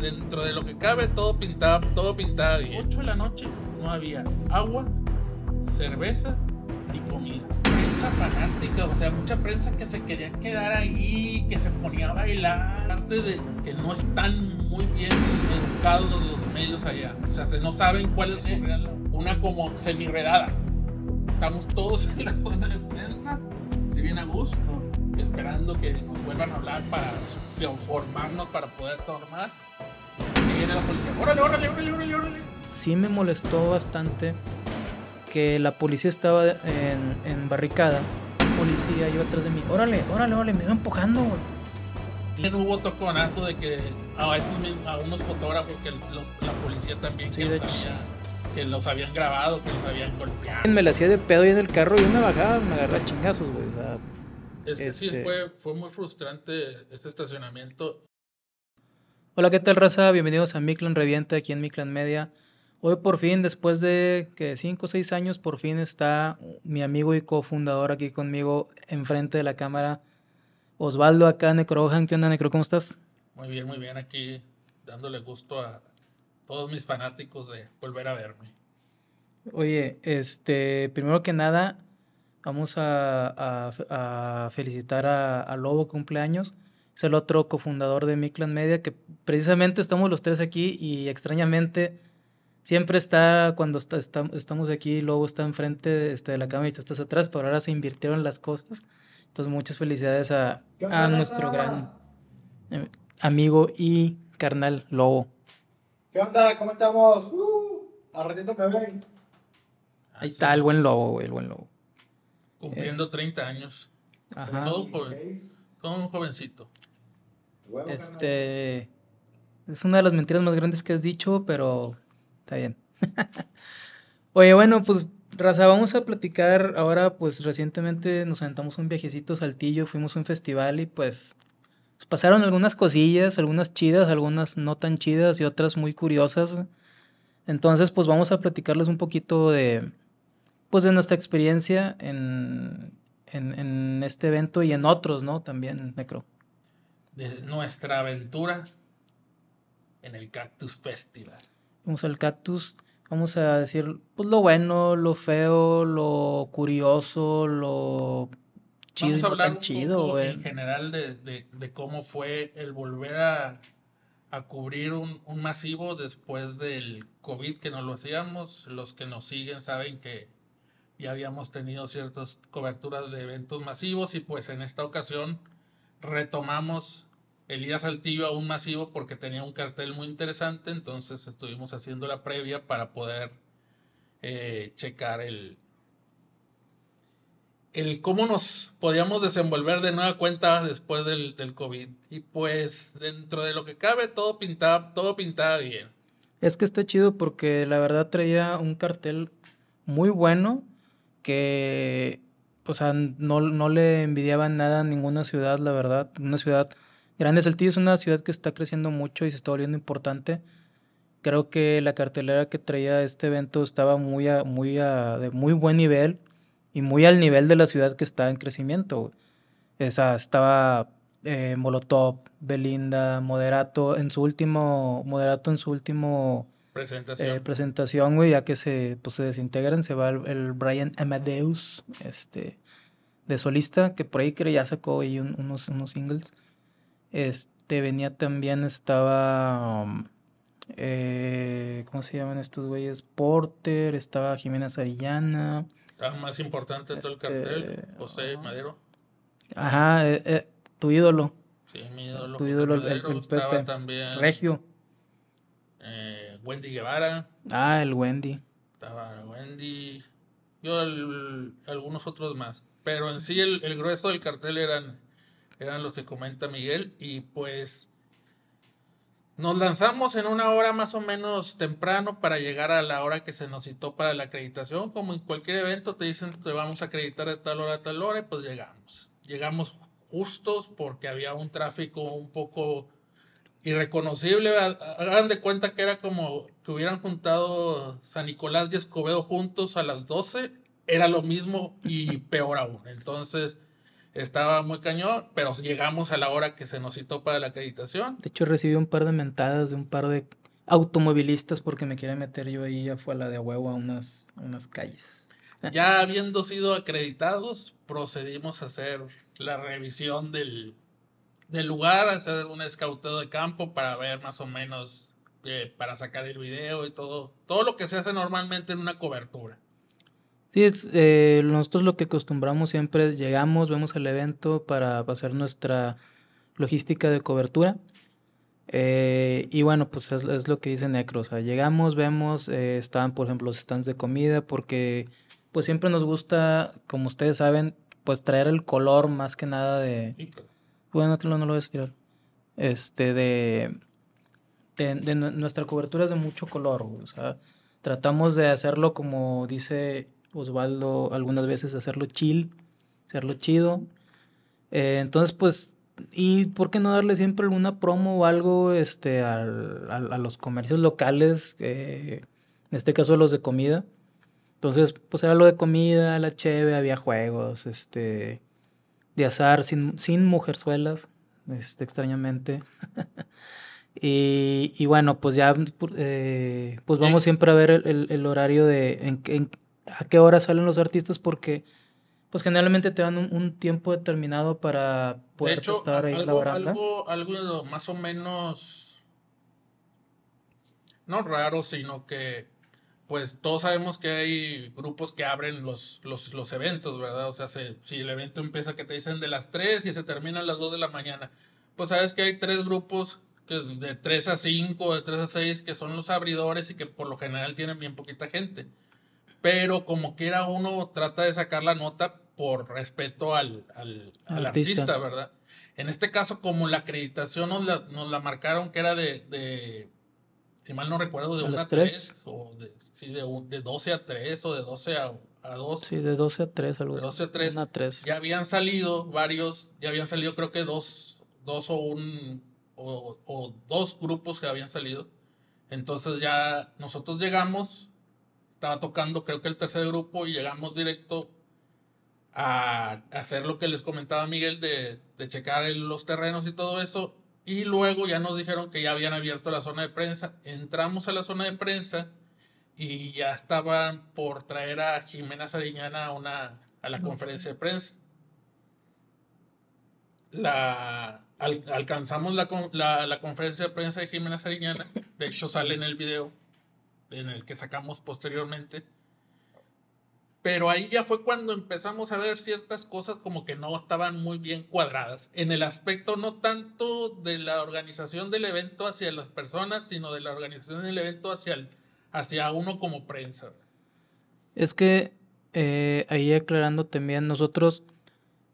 Dentro de lo que cabe, todo pintado, todo pintaba bien. 8 de la noche no había agua, cerveza y comida. Prensa fanática, o sea, mucha prensa que se quería quedar ahí, que se ponía a bailar. Aparte de que no están muy bien educados los medios allá. O sea, se no saben cuál es una como semi-redada. Estamos todos en la zona de prensa, si bien a gusto, esperando que nos vuelvan a hablar para formarnos, para poder tomar viene la policía. Órale, órale, órale, órale, órale. Sí me molestó bastante que la policía estaba en, en barricada. Policía iba atrás de mí. Órale, órale, órale, me iba empujando, güey. No hubo toconato de que a, unos fotógrafos que la policía también sí, que, los que, los habían grabado, que los habían golpeado. Me la hacía de pedo y en el carro yo me bajaba, me agarraba chingazos, güey. O sea, es que sí, este fue, fue muy frustrante este estacionamiento Hola, ¿qué tal raza? Bienvenidos a Miclan reviente, aquí en Miclan Media. Hoy por fin, después de que 5 o 6 años, por fin está mi amigo y cofundador aquí conmigo enfrente de la cámara, Osvaldo acá, Necrohan. ¿Qué onda, Necro? ¿Cómo estás? Muy bien, muy bien. Aquí dándole gusto a todos mis fanáticos de volver a verme. Oye, este, primero que nada, vamos a, felicitar a Lobo cumpleaños es el otro cofundador de Miclan Media, que precisamente estamos los tres aquí y extrañamente siempre está cuando estamos aquí, Lobo está enfrente este, de la cámara y tú estás atrás, pero ahora se invirtieron las cosas. Entonces, muchas felicidades a, nuestro gran eh, amigo y carnal Lobo. ¿Qué onda? ¿Cómo estamos? Uh, Ahí está el buen Lobo, el buen Lobo. Cumpliendo 30 años. Ajá. todo un jovencito. Este. Es una de las mentiras más grandes que has dicho, pero está bien. Oye, bueno, pues Raza, vamos a platicar ahora, pues recientemente nos sentamos un viajecito saltillo, fuimos a un festival y pues, pues, pasaron algunas cosillas, algunas chidas, algunas no tan chidas y otras muy curiosas. Entonces, pues vamos a platicarles un poquito de, pues de nuestra experiencia en, en este evento y en otros, ¿no? También, Necro de nuestra aventura en el Cactus Festival. Vamos al Cactus, vamos a decir pues, lo bueno, lo feo, lo curioso, lo chido. Vamos a en general de, cómo fue el volver a, cubrir un, un, masivo después del COVID que no lo hacíamos. Los que nos siguen saben que ya habíamos tenido ciertas coberturas de eventos masivos y pues en esta ocasión retomamos Elías Altillo a un masivo porque tenía un cartel muy interesante, entonces estuvimos haciendo la previa para poder eh, checar el, el cómo nos podíamos desenvolver de nueva cuenta después del, del, COVID. Y pues dentro de lo que cabe, todo pintaba, todo pintaba bien. Es que está chido porque la verdad traía un cartel muy bueno que, o no, le envidiaba nada a ninguna ciudad, la verdad. Una ciudad Grande Saltillo es una ciudad que está creciendo mucho y se está volviendo importante. Creo que la cartelera que traía este evento estaba muy, muy de muy buen nivel y muy al nivel de la ciudad que está en crecimiento. Esa, estaba eh, Molotov, Belinda, Moderato en su último Moderato en su último presentación, eh, presentación ya que se pues, se desintegran, se va el, Brian Amadeus, este de solista que por ahí creo ya sacó ahí unos unos singles. Este venía también, estaba. Um, eh, ¿Cómo se llaman estos güeyes? Porter, estaba Jimena Sarillana. Estaba ah, más importante todo el este, cartel, José Madero. Ajá, eh, eh, tu ídolo. Sí, mi ídolo. Tu ídolo, Madero, el, estaba también. Regio. Wendy Guevara. Ah, el Wendy. Estaba Wendy. Yo, algunos otros más. Pero en sí, el grueso del cartel eran eran los que comenta Miguel, y pues nos lanzamos en una hora más o menos temprano para llegar a la hora que se nos citó para la acreditación. Como en cualquier evento te dicen te vamos a acreditar a tal hora a tal hora y pues llegamos. Llegamos justos porque había un tráfico un poco irreconocible. Hagan de cuenta que era como que hubieran juntado San Nicolás y Escobedo juntos a las 12. Era lo mismo y peor aún. Entonces estaba muy cañón, pero llegamos a la hora que se nos citó para la acreditación. De hecho, recibí un par de mentadas de un par de automovilistas porque me quieren meter yo ahí a la de huevo a unas, unas calles. Ya habiendo sido acreditados, procedimos a hacer la revisión del, del lugar, hacer un escauteo de campo para ver más o menos, eh, para sacar el video y todo, todo lo que se hace normalmente en una cobertura. Sí, es, eh, nosotros lo que acostumbramos siempre es llegamos, vemos el evento para hacer nuestra logística de cobertura. Eh, y bueno, pues es, lo que dice Necro. O sea, llegamos, vemos, eh, están, por ejemplo, los stands de comida, porque pues siempre nos gusta, como ustedes saben, pues traer el color más que nada de. Bueno, no, no lo voy a estirar. Este, de, de. nuestra cobertura es de mucho color, O sea, tratamos de hacerlo como dice Osvaldo algunas veces hacerlo chill, hacerlo chido. Eh, entonces, pues, ¿y por qué no darle siempre alguna promo o algo este, a los comercios locales, eh, en este caso los de comida? Entonces, pues era lo de comida, la cheve, había juegos, este, de azar, sin, sin mujerzuelas, este, extrañamente. Y, y, bueno, pues ya, eh, pues vamos siempre a ver el, horario de a qué hora salen los artistas porque pues generalmente te dan un, tiempo determinado para poder estar ahí algo, laborando. Algo, algo más o menos, no raro, sino que pues todos sabemos que hay grupos que abren los, los, los eventos, ¿verdad? O sea, si el evento empieza que te dicen de las 3 y se termina a las 2 de la mañana, pues sabes que hay tres grupos que de 3 a 5, de 3 a 6, que son los abridores y que por lo general tienen bien poquita gente pero como quiera uno trata de sacar la nota por respeto al, al, artista. ¿verdad? En este caso, como la acreditación nos la, marcaron que era de, si mal no recuerdo, de 1 a 3, o de, sí, de, 12 a 3 o de 12 a, 2. Sí, de 12 a 3, De 12 a 3, a 3. Ya habían salido varios, ya habían salido creo que dos, o un, o, o dos grupos que habían salido. Entonces ya nosotros llegamos estaba tocando creo que el tercer grupo y llegamos directo a hacer lo que les comentaba Miguel de, checar los terrenos y todo eso. Y luego ya nos dijeron que ya habían abierto la zona de prensa. Entramos a la zona de prensa y ya estaban por traer a Jimena Sariñana a, una, a la conferencia de prensa. La, alcanzamos la, conferencia de prensa de Jimena Sariñana. De hecho, sale en el video en el que sacamos posteriormente. Pero ahí ya fue cuando empezamos a ver ciertas cosas como que no estaban muy bien cuadradas, en el aspecto no tanto de la organización del evento hacia las personas, sino de la organización del evento hacia, el, hacia uno como prensa. Es que eh, ahí aclarando también, nosotros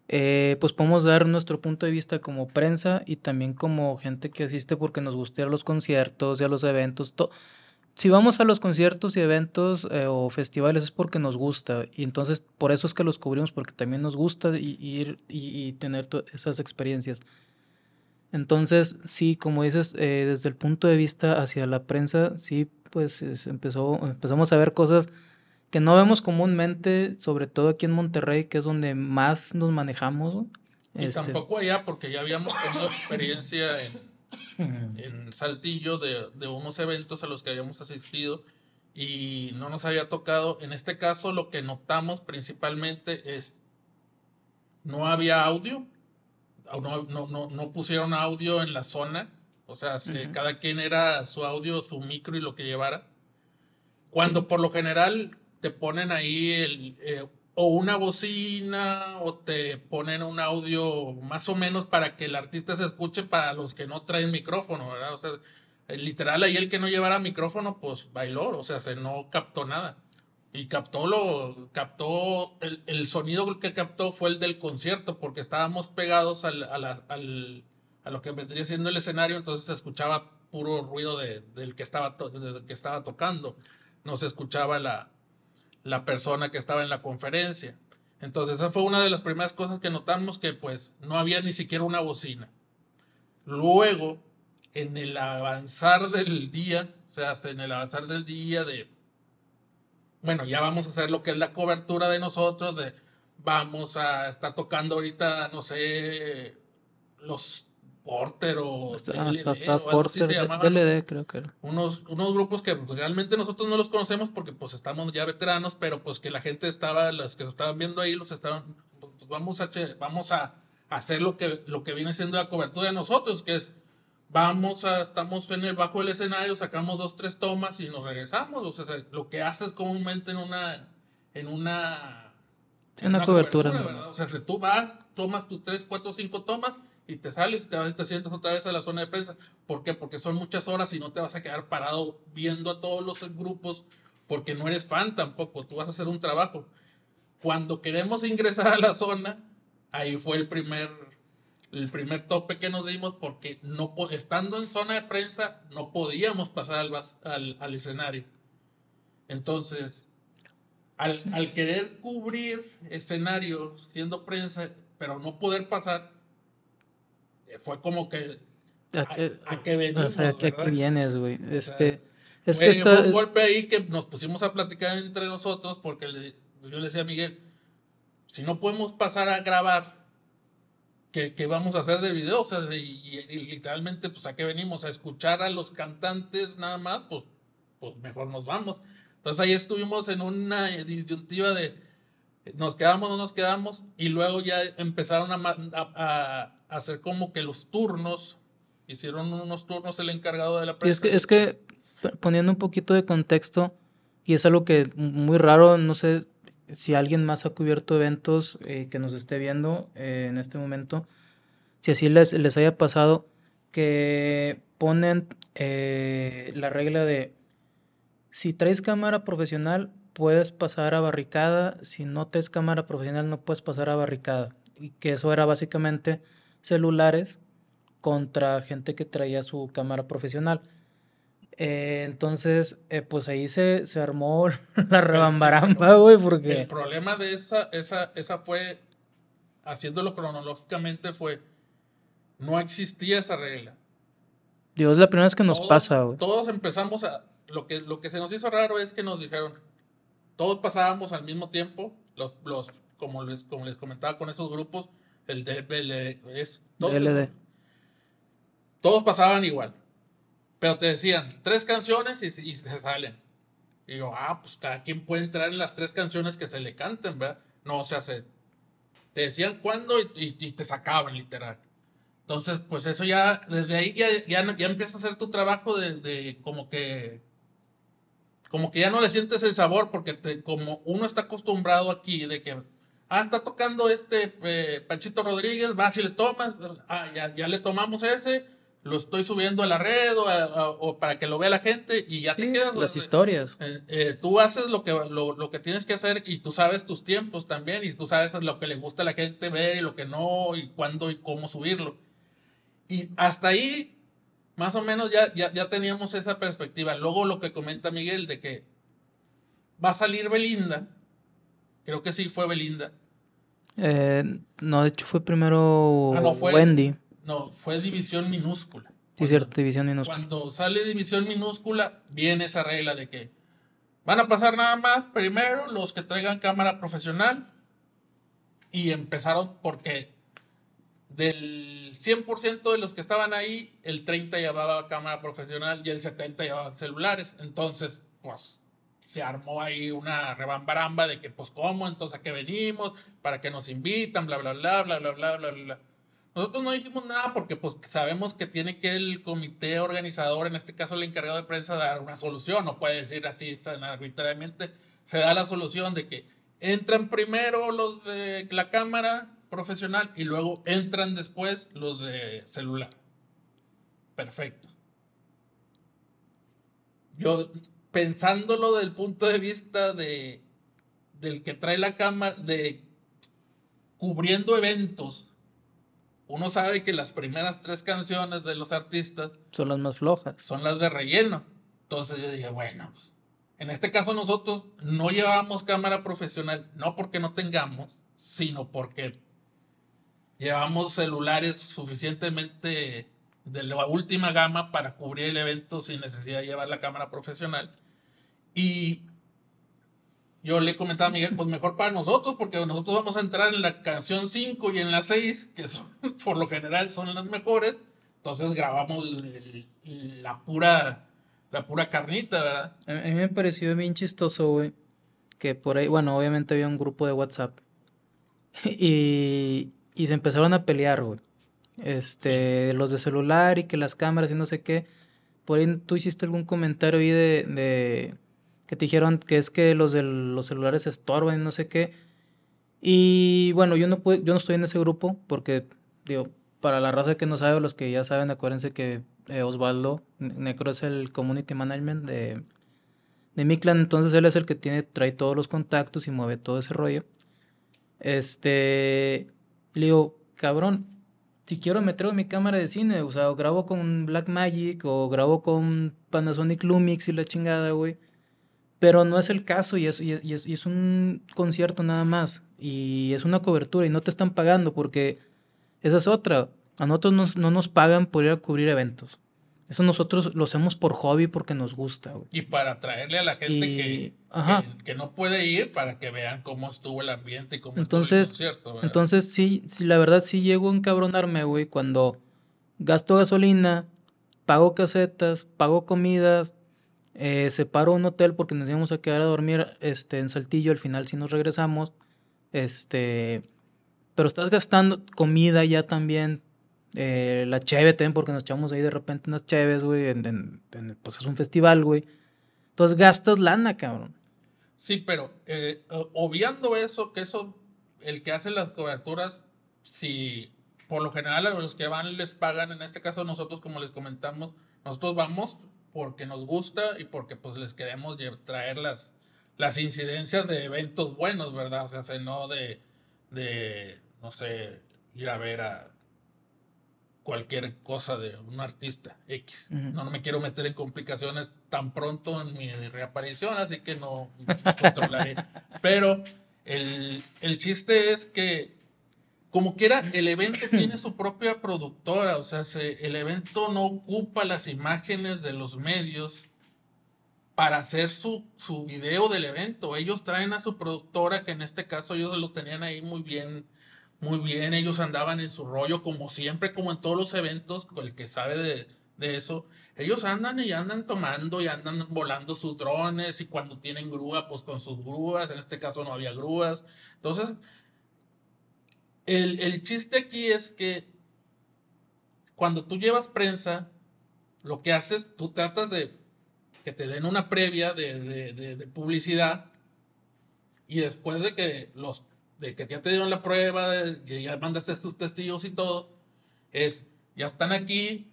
eh, pues podemos dar nuestro punto de vista como prensa y también como gente que asiste porque nos gusta a los conciertos y a los eventos, todo si vamos a los conciertos y eventos eh, o festivales es porque nos gusta y entonces por eso es que los cubrimos porque también nos gusta ir y, tener esas experiencias. Entonces, sí, como dices, eh, desde el punto de vista hacia la prensa, sí, pues empezó, empezamos a ver cosas que no vemos comúnmente, sobre todo aquí en Monterrey, que es donde más nos manejamos. Y este tampoco allá, porque ya habíamos tenido experiencia en, en Saltillo de, unos eventos a los que habíamos asistido y no nos había tocado. En este caso lo que notamos principalmente es no había audio, no, no, pusieron audio en la zona, o sea, cada quien era su audio, su micro y lo que llevara. Cuando por lo general te ponen ahí el, eh, o una bocina o te ponen un audio más o menos para que el artista se escuche para los que no traen micrófono, ¿verdad? O sea, eh, literal ahí el que no llevara micrófono pues bailó, o sea, se no captó nada. Y captó lo, captó, el, sonido que captó fue el del concierto, porque estábamos pegados a, a lo que vendría siendo el escenario, entonces se escuchaba puro ruido del, que estaba del que estaba tocando, no se escuchaba la, la persona que estaba en la conferencia. Entonces esa fue una de las primeras cosas que notamos que pues no había ni siquiera una bocina. Luego, en el avanzar del día, o sea, en el avanzar del día de, bueno, ya vamos a hacer lo que es la cobertura de nosotros, de vamos a estar tocando ahorita, no sé, los Porter o hasta, creo que era. Unos, unos grupos que pues, realmente nosotros no los conocemos porque pues estamos ya veteranos, pero pues que la gente estaba, los que estaban viendo ahí, los estaban, pues, pues, vamos a, vamos a hacer lo que, lo que viene siendo la cobertura de nosotros, que es, vamos a, estamos en el bajo del escenario, sacamos dos, tres tomas y nos regresamos. O sea, lo que haces comúnmente en una, en una... En una, cobertura. O sea, si tú vas, tomas tus tres, cuatro, cinco tomas y te sales y te vas sientas otra vez a la zona de prensa. ¿Por qué? Porque son muchas horas y no te vas a quedar parado viendo a todos los grupos porque no eres fan tampoco, tú vas a hacer un trabajo. Cuando queremos ingresar a la zona, ahí fue el primer, el primer tope que nos dimos porque no, estando en zona de prensa no podíamos pasar al, al, al escenario. Entonces, al, al querer cubrir escenario siendo prensa, pero no poder pasar, eh, fue como que a, qué a, vienes, güey. Este, es que fue un golpe ahí que nos pusimos a platicar entre nosotros porque yo le decía a Miguel, si no podemos pasar a grabar, ¿qué, vamos a hacer de video? O sea, y, literalmente, pues, ¿a qué venimos? A escuchar a los cantantes nada más, pues, pues mejor nos vamos. Entonces ahí estuvimos en una disyuntiva de eh, nos quedamos, no nos quedamos, y luego ya empezaron a, a hacer como que los turnos, hicieron unos turnos el encargado de la prensa. es, que, poniendo un poquito de contexto, y es algo que muy raro, no sé si alguien más ha cubierto eventos eh, que nos esté viendo eh, en este momento, si así les, haya pasado, que ponen eh, la regla de si traes cámara profesional puedes pasar a barricada, si no traes cámara profesional no puedes pasar a barricada. Y que eso era básicamente celulares contra gente que traía su cámara profesional. Eh, entonces, eh, pues ahí se, se armó la rebambaramba, güey, porque... El problema de esa, esa, esa fue, haciéndolo cronológicamente, fue, no existía esa regla. Dios, la primera vez que nos pasa, güey. Todos empezamos a... Lo que, lo que se nos hizo raro es que nos dijeron, todos pasábamos al mismo tiempo, los, los, como, como les comentaba con esos grupos, el DLD es, todos, todos pasaban igual. Pero te decían tres canciones y, se salen. Y yo, ah, pues cada quien puede entrar en las tres canciones que se le canten, ¿verdad? No, o sea, te decían cuándo y, te sacaban, literal. Entonces, pues eso ya, desde ahí ya, ya, empieza a hacer tu trabajo de, como que, como que ya no le sientes el sabor, porque como uno está acostumbrado aquí de que Ah, está tocando este Panchito Rodríguez, ¿Va si le tomas. Ah, ya, le tomamos ese. Lo estoy subiendo a la red o, para que lo vea la gente y ya te quedas. Las historias. Eh, eh, tú haces lo que, lo, lo, que tienes que hacer y tú sabes tus tiempos también y tú sabes lo que le gusta a la gente ver y lo que no y cuándo y cómo subirlo. Y hasta ahí, más o menos, ya, ya, ya teníamos esa perspectiva. Luego lo que comenta Miguel de que va a salir Belinda Creo que sí fue Belinda. Eh, no, de hecho fue primero ah, Wendy. No, fue División Minúscula. sí, cierto, división minúscula. Cuando sale división minúscula, viene esa regla de que van a pasar nada más primero los que traigan cámara profesional y empezaron porque del 100% de los que estaban ahí, el 30 llevaba cámara profesional y el 70 llevaba celulares. Entonces, pues se armó ahí una rebambaramba de que, pues, ¿cómo? Entonces, ¿a qué venimos? ¿Para qué nos invitan? Bla, bla, bla, bla, bla, bla, bla, bla. Nosotros no dijimos nada porque, pues, sabemos que tiene que el comité organizador, en este caso el encargado de prensa, dar una solución. No puede decir así arbitrariamente. Se da la solución de que entran primero los de la cámara profesional y luego entran después los de celular. Perfecto. Yo pensándolo del punto de vista de del que trae la cámara, de cubriendo eventos, uno sabe que las primeras tres canciones de los artistas son las más flojas. Son las de relleno. Entonces yo dije, bueno, en este caso nosotros no llevamos cámara profesional, no porque no tengamos, sino porque llevamos celulares suficientemente de la última gama para cubrir el evento sin necesidad de llevar la cámara profesional. Y yo le comentaba a Miguel, pues mejor para nosotros, porque nosotros vamos a entrar en la canción 5 y en la 6, que son, por lo general son las mejores. Entonces grabamos la pura la pura carnita, ¿verdad? A mí me pareció bien chistoso, güey, que por ahí, bueno, obviamente había un grupo de WhatsApp y, se empezaron a pelear, güey. Este, los de celular y que las cámaras y no sé qué. Por ahí tú hiciste algún comentario ahí de que te dijeron que es que los de los celulares estorban y no sé qué. Y bueno, yo no pude, yo no estoy en ese grupo porque, digo, para la raza que no sabe o los que ya saben, acuérdense que eh, Osvaldo Necro es el community management de, de clan, entonces él es el que tiene, trae todos los contactos y mueve todo ese rollo. Este, le digo, cabrón, si quiero me traigo mi cámara de cine, o sea, o grabo con Blackmagic o grabo con Panasonic Lumix y la chingada, güey pero no es el caso y es, un concierto nada más. Y es una cobertura y no te están pagando porque esa es otra. A nosotros no nos pagan por ir a cubrir eventos. Eso nosotros lo hacemos por hobby porque nos gusta. Y para traerle a la gente que, no puede ir para que vean cómo estuvo el ambiente y cómo entonces, estuvo el concierto. Entonces, sí, sí, la verdad sí llego a encabronarme, güey, cuando gasto gasolina, pago casetas, pago comidas, eh, un hotel porque nos íbamos a quedar a dormir este, en Saltillo, al final si nos regresamos. Este, pero estás gastando comida ya también. Eh, la cheve también, porque nos echamos ahí de repente unas cheves, güey. pues es un festival, güey. Entonces gastas lana, cabrón. Sí, pero eh, obviando eso, que eso, el que hace las coberturas, si por lo general a los que van les pagan, en este caso nosotros, como les comentamos, nosotros vamos porque nos gusta y porque pues les queremos traer las, las incidencias de eventos buenos, ¿verdad? O sea, no de, no sé, ir a ver a cualquier cosa de un artista X. no, me quiero meter en complicaciones tan pronto en mi reaparición, así que no controlaré. Pero el, el, chiste es que como quiera, el evento tiene su propia productora, o sea, el evento no ocupa las imágenes de los medios para hacer su, su video del evento. Ellos traen a su productora, que en este caso ellos lo tenían ahí muy bien, muy bien, ellos andaban en su rollo, como siempre, como en todos los eventos, con el que sabe de, de eso, ellos andan y andan tomando y andan volando sus drones y cuando tienen grúa, pues con sus grúas, en este caso no había grúas. Entonces, el, chiste aquí es que cuando tú llevas prensa, lo que haces, tú tratas de que te den una previa de, publicidad y después de que los de que ya te dieron la prueba, que ya mandaste tus testigos y todo, es ya están aquí,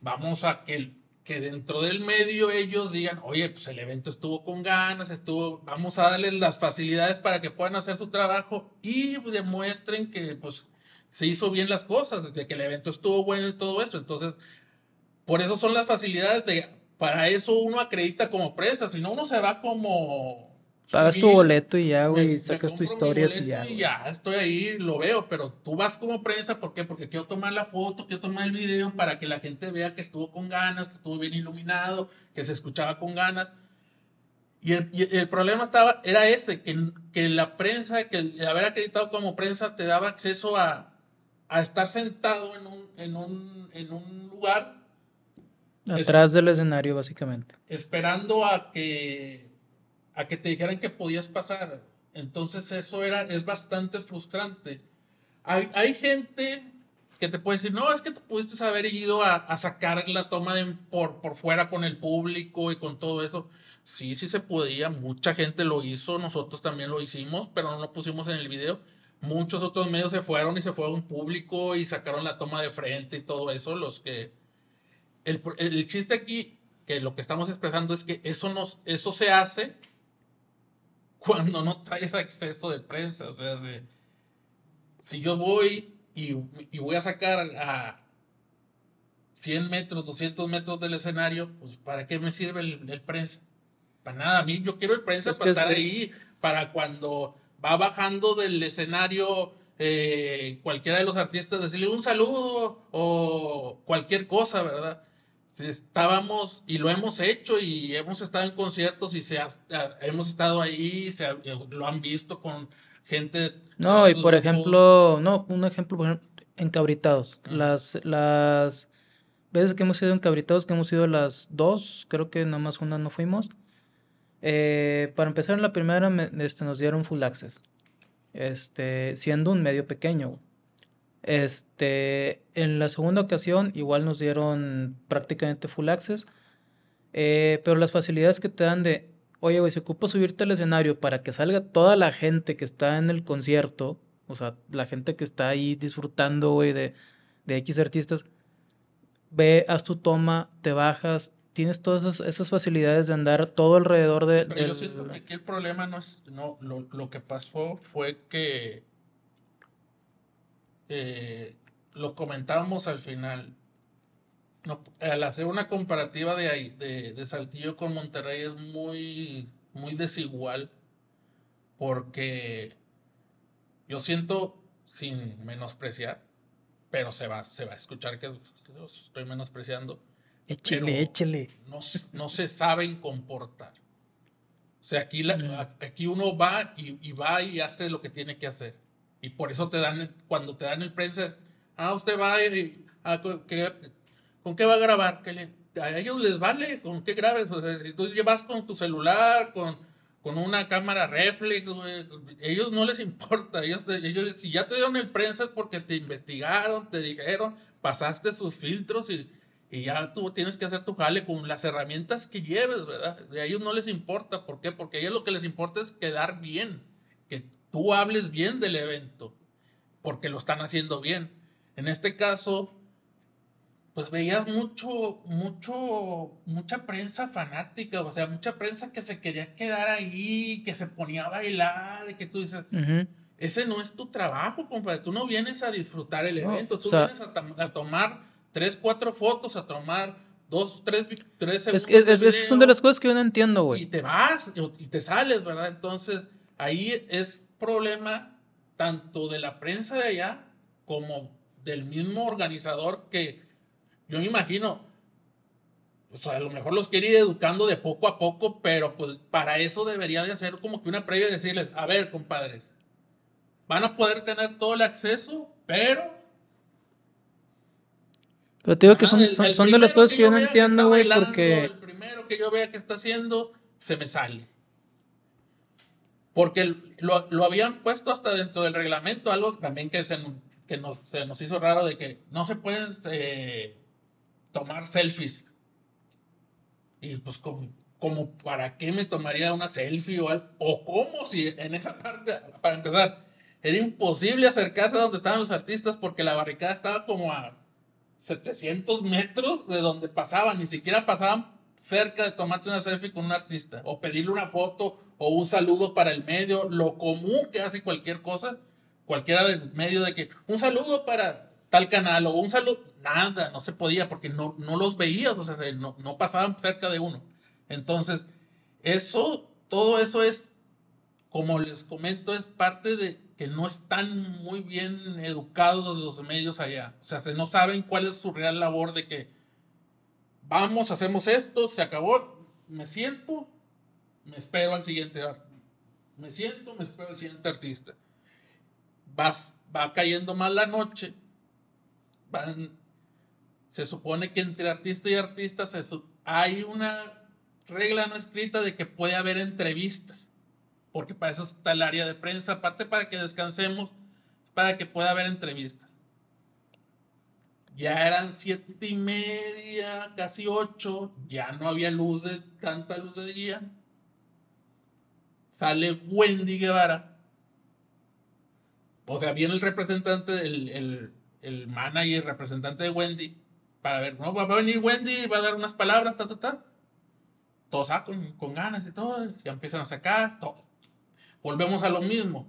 vamos a que que dentro del medio ellos digan, oye, pues el evento estuvo con ganas, estuvo, vamos a darles las facilidades para que puedan hacer su trabajo y demuestren que pues se hizo bien las cosas, de que el evento estuvo bueno y todo eso. Entonces, por eso son las facilidades de, para eso uno acredita como presa si no uno se va como Pagas tu boleto y ya, güey, sacas tu historia y ya. estoy ahí, lo veo, pero tú vas como prensa, ¿por qué? Porque quiero tomar la foto, quiero tomar el video para que la gente vea que estuvo con ganas, que estuvo bien iluminado, que se escuchaba con ganas. Y el, problema estaba, era ese, que, que la prensa, que el haber acreditado como prensa te daba acceso a, estar sentado en un, lugar. Atrás del escenario, básicamente. Esperando a que a que te dijeran que podías pasar. Entonces eso era, es bastante frustrante. Hay, gente que te puede decir, no, es que te pudiste haber ido a, sacar la toma de, por, por fuera con el público y con todo eso. Sí, sí se podía, mucha gente lo hizo, nosotros también lo hicimos, pero no lo pusimos en el video. Muchos otros medios se fueron y se fue a un público y sacaron la toma de frente y todo eso, los que... El, chiste aquí, que lo que estamos expresando es que eso, nos, eso se hace cuando no traes exceso de prensa. O sea, si, yo voy y, voy a sacar a 100 metros, 200 metros del escenario, pues ¿para qué me sirve el, prensa? Para nada, a mí yo quiero el prensa para estar ahí, para cuando va bajando del escenario eh, cualquiera de los artistas decirle un saludo o cualquier cosa, ¿verdad? estábamos y lo hemos hecho y hemos estado en conciertos y se hemos estado ahí, se eh, lo han visto con gente. No, y por ejemplo, no, un ejemplo, por ejemplo, encabritados. Ah. Las, las veces que hemos ido encabritados, que hemos ido las dos, creo que nada más una no fuimos. Eh, para empezar, en la primera este, nos dieron full access, este, siendo un medio pequeño. Este, en la segunda ocasión igual nos dieron prácticamente full access, eh, pero las facilidades que te dan de, oye, güey, si ocupo subirte al escenario para que salga toda la gente que está en el concierto, o sea, la gente que está ahí disfrutando, güey, de, de X artistas, ve, haz tu toma, te bajas, tienes todas esas, facilidades de andar todo alrededor de. aquí el problema no es. No, lo, que pasó fue que eh, lo comentábamos al final. al hacer una comparativa de, de, Saltillo con Monterrey es muy, muy desigual porque yo siento, sin menospreciar, pero se va, se va a escuchar que estoy menospreciando. Échele, échele. No, se saben comportar. O sea, aquí, mm. aquí uno va y va y hace lo que tiene que hacer y por eso te dan, cuando te dan el prensa, es, ah, usted va, y, ah, ¿con, qué, va a grabar? a ellos les vale con qué grabes. O sea, si tú llevas con tu celular, con, con una cámara reflex, ellos no les importa. Ellos, ellos, si ya te dieron el prensa es porque te investigaron, te dijeron, pasaste sus filtros y, y ya tú tienes que hacer tu jale con las herramientas que lleves, ¿verdad? A ellos no les importa. ¿Por qué? Porque a ellos lo que les importa es quedar bien, que, tú hables bien del evento, porque lo están haciendo bien. En este caso, pues veías mucho, mucho, mucha prensa fanática, o sea, mucha prensa que se quería quedar ahí, que se ponía a bailar, que tú dices, ese no es tu trabajo, compadre, tú no vienes a disfrutar el evento, tú vienes a, tomar tres, cuatro fotos, a tomar dos, tres, tres es una de las cosas que yo no entiendo, güey. Y te vas, y te sales, ¿verdad? Entonces ahí es problema tanto de la prensa de allá como del mismo organizador que yo me imagino, pues, a lo mejor los quiere ir educando de poco a poco, pero pues para eso debería de hacer como que una previa y decirles, a ver, compadres, van a poder tener todo el acceso, pero... Pero te digo que son, de las cosas que, que yo no entiendo, güey, porque... El primero que yo vea que está haciendo, se me sale porque lo, lo, habían puesto hasta dentro del reglamento, algo también que se, que nos, se nos hizo raro de que no se pueden eh, tomar selfies. Y pues como, para qué me tomaría una selfie o o cómo si en esa parte, para empezar, era imposible acercarse a donde estaban los artistas porque la barricada estaba como a 700 metros de donde pasaban, ni siquiera pasaban cerca de tomarte una selfie con un artista o pedirle una foto o un saludo para el medio, lo común que hace cualquier cosa, cualquiera del medio de que un saludo para tal canal o un saludo, nada, no se podía porque no, los veías, o sea, no, pasaban cerca de uno. Entonces, eso, todo eso es, como les comento, es parte de que no están muy bien educados los medios allá. O sea, se no saben cuál es su real labor de que vamos, hacemos esto, se acabó, me siento, me espero al siguiente me siento, me espero al siguiente artista. Vas, va cayendo más la noche, se supone que entre artista y artista hay una regla no escrita de que puede haber entrevistas, porque para eso está el área de prensa, aparte para que descansemos, para que pueda haber entrevistas. Ya eran siete y media, casi ocho, ya no había luz de tanta luz de día sale Wendy Guevara. O sea, viene el representante, el, el, el representante de Wendy, para ver, no, va a venir Wendy, va a dar unas palabras, ta, ta, ta. Todos ah, con, con, ganas y todo, ya empiezan a sacar, todo. Volvemos a lo mismo.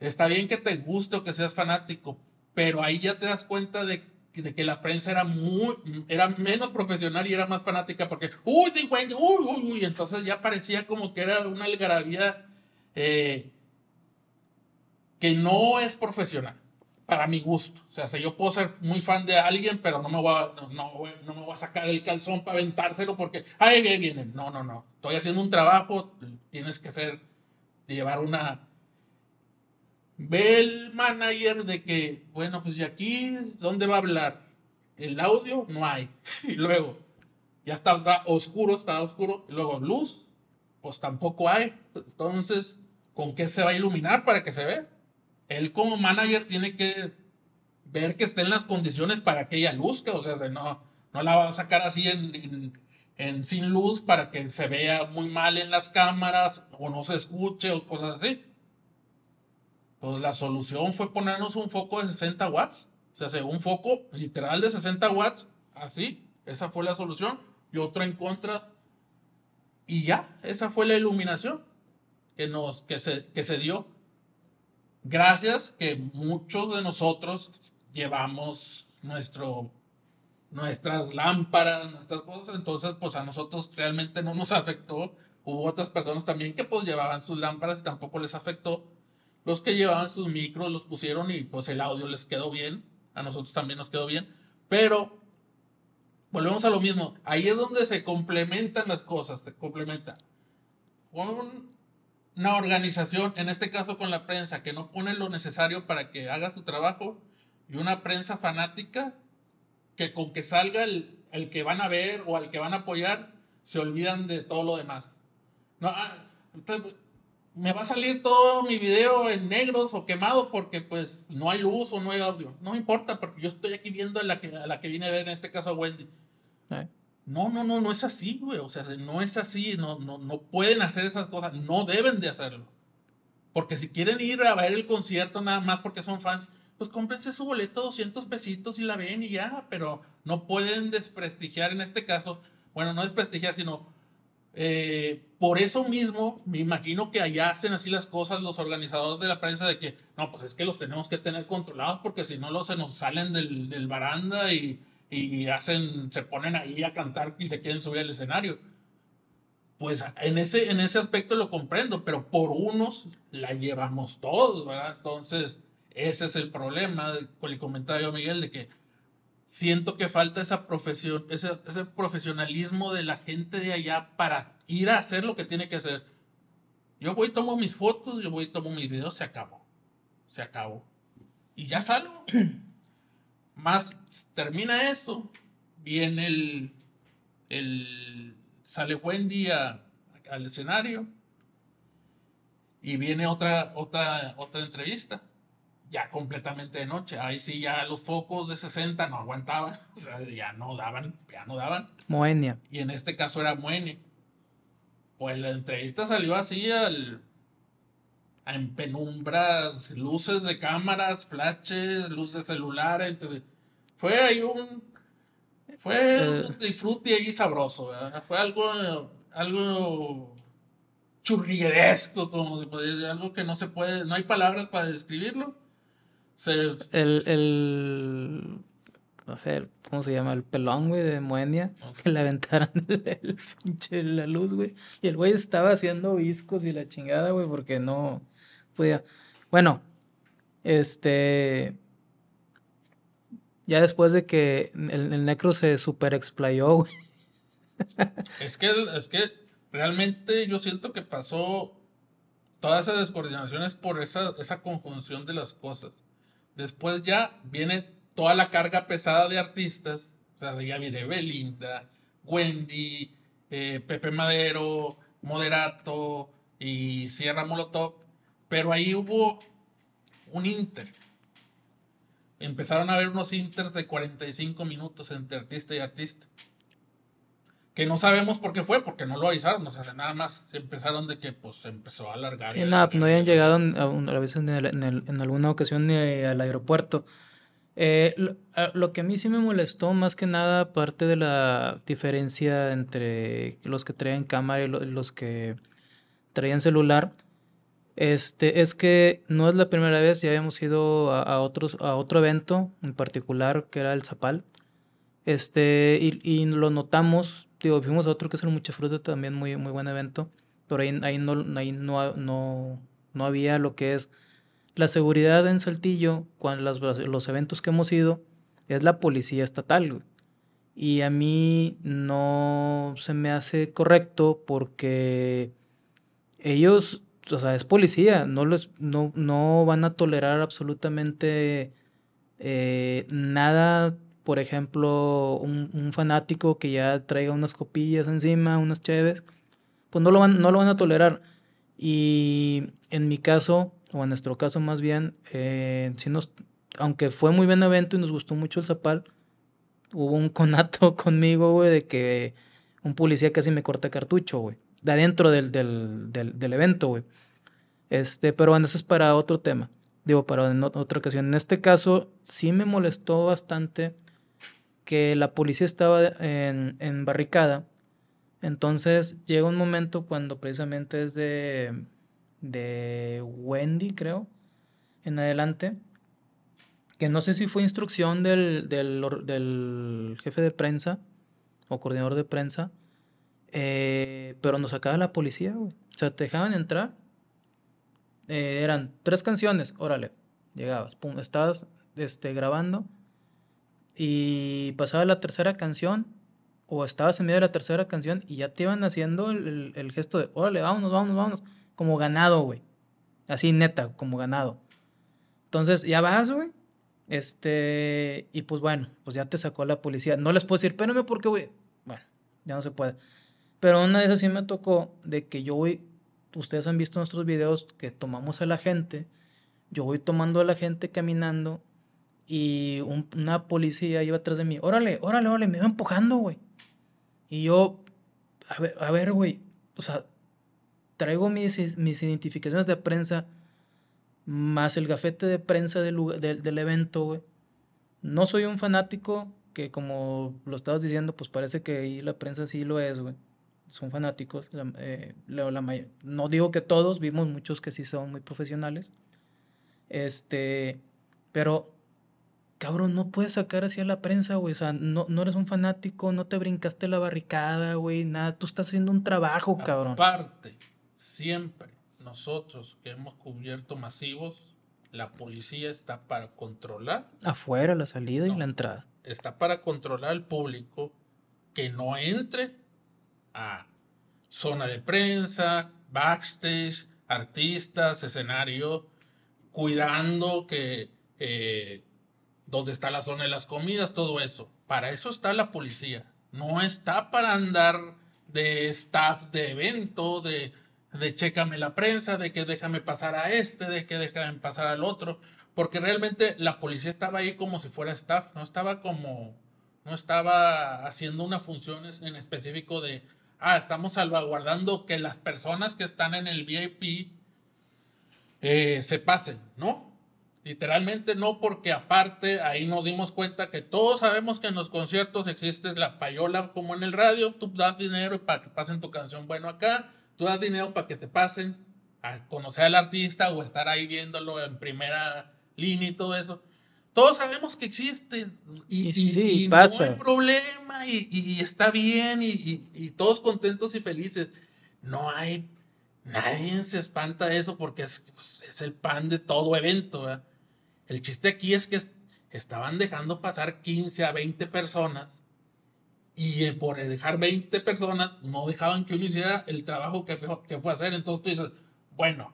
Está bien que te guste o que seas fanático, pero ahí ya te das cuenta de de que la prensa era muy era menos profesional y era más fanática porque uy 50 uy uy uy entonces ya parecía como que era una algarabía eh, que no es profesional para mi gusto o sea yo puedo ser muy fan de alguien pero no me voy a, no, no, me voy a sacar el calzón para aventárselo porque ay ahí vienen no no no estoy haciendo un trabajo tienes que ser llevar una Ve el manager de que, bueno, pues y aquí, ¿dónde va a hablar? El audio no hay. y luego, ya está, oscuro, está oscuro. Y luego, luz, pues tampoco hay. Entonces, ¿con qué se va a iluminar para que se vea? Él como manager tiene que ver que estén las condiciones para que ella luz O sea, no, no la va a sacar así en, sin luz para que se vea muy mal en las cámaras o no se escuche o cosas así. Pues la solución fue ponernos un foco de 60 watts. O sea, un foco literal de 60 watts, así. Esa fue la solución. Y otra en contra. Y ya, esa fue la iluminación que, nos, que, se, que se dio. Gracias que muchos de nosotros llevamos nuestro nuestras lámparas, nuestras cosas, entonces pues a nosotros realmente no nos afectó. Hubo otras personas también que pues llevaban sus lámparas y tampoco les afectó los que llevaban sus micros los pusieron y pues el audio les quedó bien, a nosotros también nos quedó bien, pero volvemos a lo mismo, ahí es donde se complementan las cosas, se complementa. una organización, en este caso con la prensa, que no pone lo necesario para que haga su trabajo, y una prensa fanática que con que salga el, el que van a ver o al que van a apoyar, se olvidan de todo lo demás. No, ah, me va a salir todo mi video en negros o quemado porque pues no hay luz o no hay audio. No importa porque yo estoy aquí viendo a la que, a la que vine a ver en este caso a Wendy. Eh. No, no, no, no es así, güey. O sea, no es así. No, no, no pueden hacer esas cosas. No deben de hacerlo. Porque si quieren ir a ver el concierto nada más porque son fans, pues cómprense su boleto 200 pesitos y la ven y ya. Pero no pueden desprestigiar en este caso. Bueno, no desprestigiar, sino eh, por eso mismo, me imagino que allá hacen así las cosas los organizadores de la prensa de que, no, pues es que los tenemos que tener controlados porque si no, se nos salen del, baranda y, y, hacen, se ponen ahí a cantar y se quieren subir al escenario. Pues en ese, en ese aspecto lo comprendo, pero por unos la llevamos todos, ¿verdad? Entonces, ese es el problema, con el comentario de Miguel, de que siento que falta esa profesión, ese, profesionalismo de la gente de allá para ir a hacer lo que tiene que hacer. Yo voy, y tomo mis fotos, yo voy, y tomo mis videos, se acabó. Se acabó. Y ya salgo. Más termina esto, viene el, el sale Wendy a, al escenario y viene otra, otra, otra entrevista ya completamente de noche. Ahí sí ya los focos de 60 no aguantaban, o sea, ya no daban, ya no daban. Moenia. Y en este caso era Moenia. Pues la entrevista salió así al en penumbras, luces de cámaras, flashes, luces de celular, fue ahí un fue eh. un disfrute ahí sabroso, fue algo algo churrigueresco, como se podría decir, algo que no se puede, no hay palabras para describirlo el, el, no sé, ¿cómo se llama? El pelón, güey, de Moenia, que le aventaron el, la luz, güey. Y el güey estaba haciendo discos y la chingada, güey, porque no podía. Bueno, este. Ya después de que el, el necro se super explayó, güey. es que, es que realmente yo siento que pasó todas esas descoordinaciones por esa, esa conjunción de las cosas. Después ya viene toda la carga pesada de artistas. O sea, ya viene Belinda, Wendy, eh, Pepe Madero, Moderato y Sierra Molotov. Pero ahí hubo un inter. Empezaron a haber unos inters de 45 minutos entre artista y artista que no sabemos por qué fue, porque no lo avisaron, o sea, nada más empezaron de que pues se empezó a alargar. Y no habían llegado a, veces en, en, alguna ocasión ni eh, al aeropuerto. Eh, lo, que a mí sí me molestó más que nada, aparte de la diferencia entre los que traían cámara y los que traían celular, este, es que no es la primera vez, ya habíamos ido a, otros, a otro evento en particular, que era el Zapal, este, y lo notamos vimos fuimos a otro que es el Mucha Fruta, también muy, muy buen evento, pero ahí, ahí, no, no, había lo que es la seguridad en Saltillo, cuando los eventos que hemos ido, es la policía estatal, Y a mí no se me hace correcto porque ellos, o sea, es policía, no, les no, van a tolerar absolutamente eh, nada por ejemplo, un, fanático que ya traiga unas copillas encima, unas chéves, pues no lo, van, no lo van a tolerar. Y en mi caso, o en nuestro caso más bien, eh, si nos, aunque fue muy buen evento y nos gustó mucho el Zapal, hubo un conato conmigo, güey, de que un policía casi me corta cartucho, güey, de adentro del, del, del, evento, güey. Este, pero bueno, eso es para otro tema. Digo, para en otra ocasión. En este caso, sí me molestó bastante que la policía estaba en, barricada. Entonces llega un momento cuando precisamente es de, de Wendy, creo, en adelante, que no sé si fue instrucción del, jefe de prensa o coordinador de prensa, eh, pero nos sacaba la policía, O sea, te dejaban entrar. Eh, eran tres canciones, órale, llegabas, pum, estabas este, grabando y pasaba la tercera canción, o estabas en medio de la tercera canción, y ya te iban haciendo el, gesto de, órale, vámonos, vámonos, vámonos, como ganado, güey. Así neta, como ganado. Entonces ya vas, güey. Este, y pues bueno, pues ya te sacó la policía. No les puedo decir, espérame porque, güey, bueno, ya no se puede. Pero una vez así me tocó de que yo voy, ustedes han visto nuestros videos que tomamos a la gente, yo voy tomando a la gente caminando y una policía iba atrás de mí. Órale, órale, órale, me iba empujando, güey. Y yo, a ver, a ver, güey. O sea, traigo mis, mis identificaciones de prensa más el gafete de prensa del, del, evento, güey. No soy un fanático que, como lo estabas diciendo, pues parece que ahí la prensa sí lo es, güey. Son fanáticos. Eh, no digo que todos, vimos muchos que sí son muy profesionales. Este, pero cabrón, no puedes sacar así a la prensa, güey. O sea, no, no eres un fanático, no te brincaste la barricada, güey, nada. Tú estás haciendo un trabajo, cabrón. Aparte, siempre nosotros que hemos cubierto masivos, la policía está para controlar. Afuera, la salida y la entrada. Está para controlar al público que no entre a zona de prensa, backstage, artistas, escenario, cuidando que eh, dónde está la zona de las comidas, todo eso. Para eso está la policía. No está para andar de staff de evento, de, de chécame la prensa, de que déjame pasar a este, de que déjame pasar al otro. Porque realmente la policía estaba ahí como si fuera staff, no estaba como, no estaba haciendo una función en específico de, ah, estamos salvaguardando que las personas que están en el VIP eh, se pasen, ¿no? Literalmente no, porque aparte ahí nos dimos cuenta que todos sabemos que en los conciertos existe la payola como en el radio, tú das dinero para que pasen tu canción bueno acá, tú das dinero para que te pasen a conocer al artista o estar ahí viéndolo en primera línea y todo eso. Todos sabemos que existe y, no hay problema y, está bien y todos contentos y felices. No hay Nadie se espanta de eso porque es, pues, es, el pan de todo evento. El chiste aquí es que estaban dejando pasar 15 a 20 personas y eh, por dejar 20 personas no dejaban que uno hiciera el trabajo que fue, a hacer. Entonces tú dices, bueno,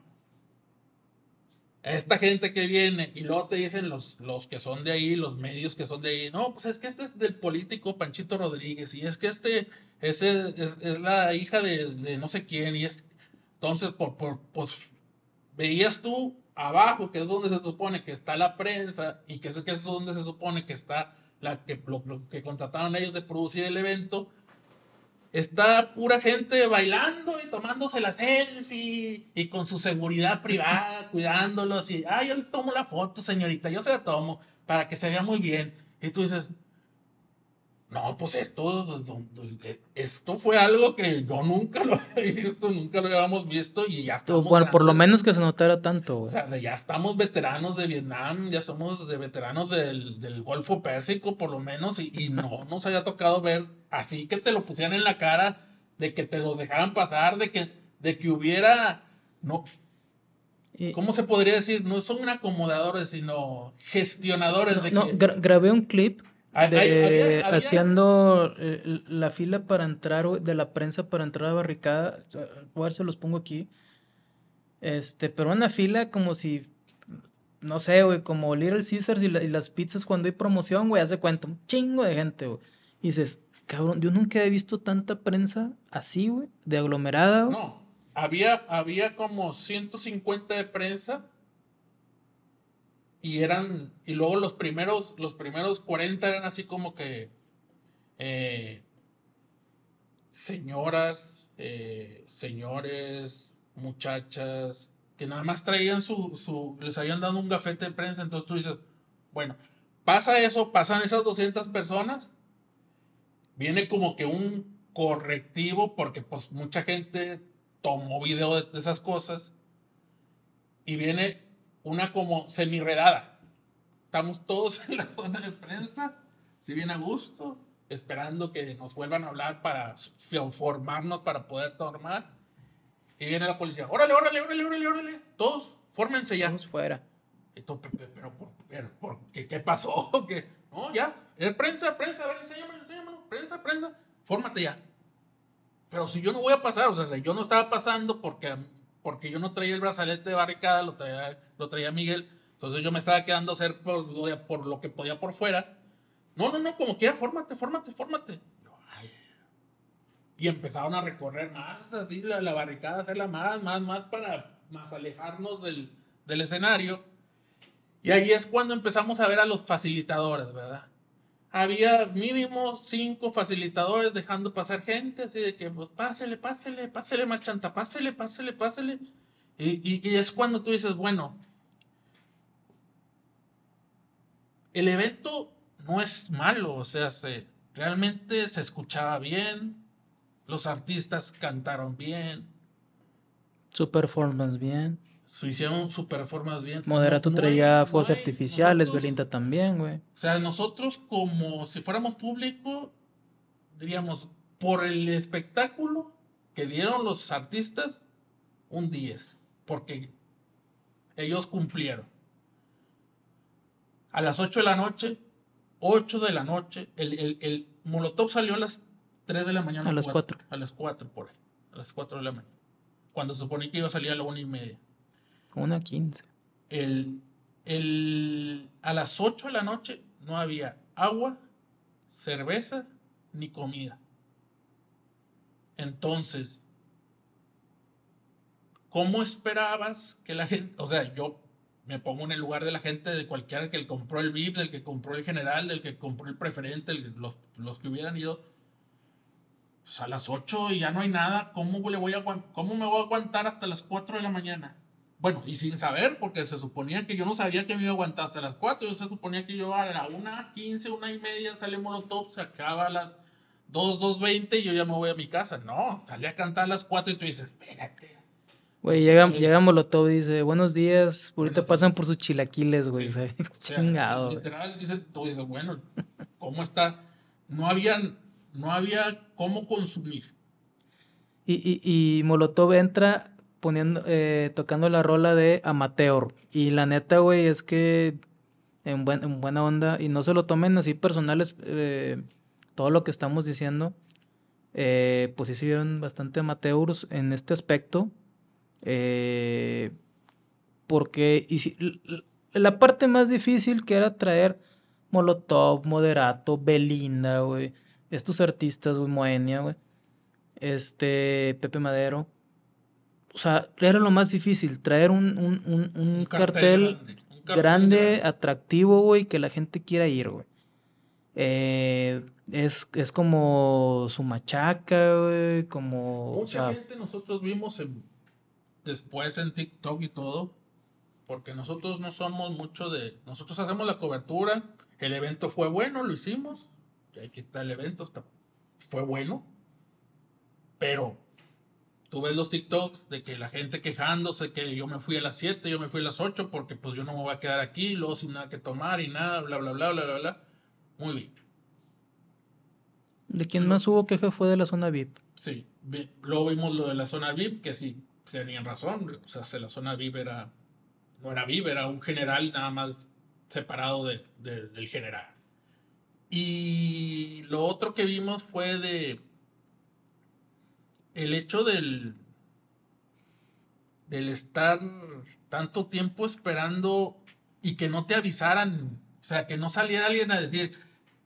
esta gente que viene y luego te dicen los, los que son de ahí, los medios que son de ahí, no, pues es que este es del político Panchito Rodríguez y es que este ese, es, la hija de, no sé quién y Entonces, por, pues, veías tú abajo, que es donde se supone que está la prensa y que es, que es donde se supone que está la que, lo, que contrataron ellos de producir el evento, está pura gente bailando y tomándose la selfie y con su seguridad privada, cuidándolos y, ah, yo tomo la foto, señorita, yo se la tomo para que se vea muy bien. Y tú dices, no, pues esto, esto fue algo que yo nunca lo había visto, nunca lo habíamos visto y ya estamos. Bueno, por lo menos que se notara tanto, O sea, ya estamos veteranos de Vietnam, ya somos de veteranos del, Golfo Pérsico, por lo menos, y, no nos haya tocado ver así que te lo pusieran en la cara, de que te lo dejaran pasar, de que, de que hubiera. No, ¿Cómo se podría decir? No son acomodadores, sino gestionadores de... No, grabé un clip haciendo eh, la fila para entrar, de la prensa para entrar a barricada, a se los pongo aquí. Este, pero una fila como si, no sé, güey, como Little Caesars y, y las pizzas cuando hay promoción, güey, hace cuenta, un chingo de gente, güey. Y dices, cabrón, yo nunca he visto tanta prensa así, güey, de aglomerada. No, había, había como 150 de prensa y eran, y luego los primeros, los primeros 40 eran así como que eh, señoras, eh, señores, muchachas, que nada más traían su, su, les habían dado un gafete de prensa, entonces tú dices, bueno, pasa eso, pasan esas 200 personas, viene como que un correctivo, porque pues mucha gente tomó video de esas cosas, y viene una como semirredada. Estamos todos en la zona de prensa, si bien a gusto, esperando que nos vuelvan a hablar para formarnos, para poder tomar. Y viene la policía, órale, órale, órale, órale, órale, todos, fórmense ya. Todos fuera. pero, pero, ¿qué, ¿qué, pasó? ¿Qué? No, ya, eh, prensa, prensa, a ver, enséñamelo, prensa, prensa, fórmate ya. Pero si yo no voy a pasar, o sea, si yo no estaba pasando porque porque yo no traía el brazalete de barricada, lo traía, lo traía Miguel. Entonces yo me estaba quedando a hacer por, por lo que podía por fuera. No, no, no, como quiera, fórmate, fórmate, fórmate. Y empezaron a recorrer más así la, la barricada, hacerla más, más, más para más alejarnos del, del escenario. Y ahí es cuando empezamos a ver a los facilitadores, ¿verdad? había mínimo cinco facilitadores dejando pasar gente, así de que, pues, pásele, pásele, pásele, marchanta, pásele, pásele, pásele. Y, es cuando tú dices, bueno, el evento no es malo, o sea, realmente se escuchaba bien, los artistas cantaron bien. Su performance bien su, hicieron su performance bien. Moderato traía artificiales, Belinda también, güey. O sea, nosotros como si fuéramos público, diríamos, por el espectáculo que dieron los artistas, un 10, porque ellos cumplieron. A las 8 de la noche, 8 de la noche, el, Molotov salió a las 3 de la mañana. A las 4. A las 4 por ahí, a las 4 de la mañana. Cuando se supone que iba a salir a la 1 y media. Una 15. El, a las 8 de la noche no había agua, cerveza ni comida. Entonces, ¿cómo esperabas que la gente, o sea, yo me pongo en el lugar de la gente, de cualquiera que compró el VIP, del que compró el general, del que compró el preferente, los, que hubieran ido, pues a las 8 y ya no hay nada, ¿cómo, le voy a, ¿cómo me voy a aguantar hasta las 4 de la mañana? Bueno, y sin saber, porque se suponía que yo no sabía que me iba a aguantar hasta las 4. Yo se suponía que yo a la 15, 1 y media salimos Molotov, se acaba a las 2, 2.20 y yo ya me voy a mi casa. No, salí a cantar a las 4 y tú dices, espérate. Güey, llega, Molotov y dice, buenos días, ahorita pasan por sus chilaquiles, güey. O sea, Chingado. Literal, dice, tú dices, bueno, ¿cómo está? No había, no había cómo consumir. Y, y, y Molotov entra poniendo, eh, tocando la rola de Amateur. Y la neta, güey, es que en, buena onda, y no se lo tomen así personales, eh, todo lo que estamos diciendo, eh, pues sí se vieron bastante amateurs en este aspecto. porque y si, la parte más difícil que era traer Molotov, Moderato, Belinda, güey, estos artistas, güey, Moenia, güey, este, Pepe Madero o sea, era lo más difícil, traer un, cartel, grande, atractivo, güey, que la gente quiera ir, güey. Eh, es, como su machaca, güey, como... Mucha gente nosotros vimos después en TikTok y todo, porque nosotros no somos mucho de... Nosotros hacemos la cobertura, el evento fue bueno, lo hicimos, aquí está el evento, fue bueno, pero tú ves los TikToks de que la gente quejándose que yo me fui a las 7, yo me fui a las 8 porque pues yo no me voy a quedar aquí, luego sin nada que tomar y nada, bla, bla, bla, bla, bla, bla. Muy bien. ¿De quién más hubo queja fue de la zona VIP? Sí, luego vimos lo de la zona VIP, que sí, tenían razón, o sea, la zona VIP era, no era VIP, era un general nada más separado del general. Y lo otro que vimos fue de el hecho del, del estar tanto tiempo esperando y que no te avisaran, o sea, que no saliera alguien a decir,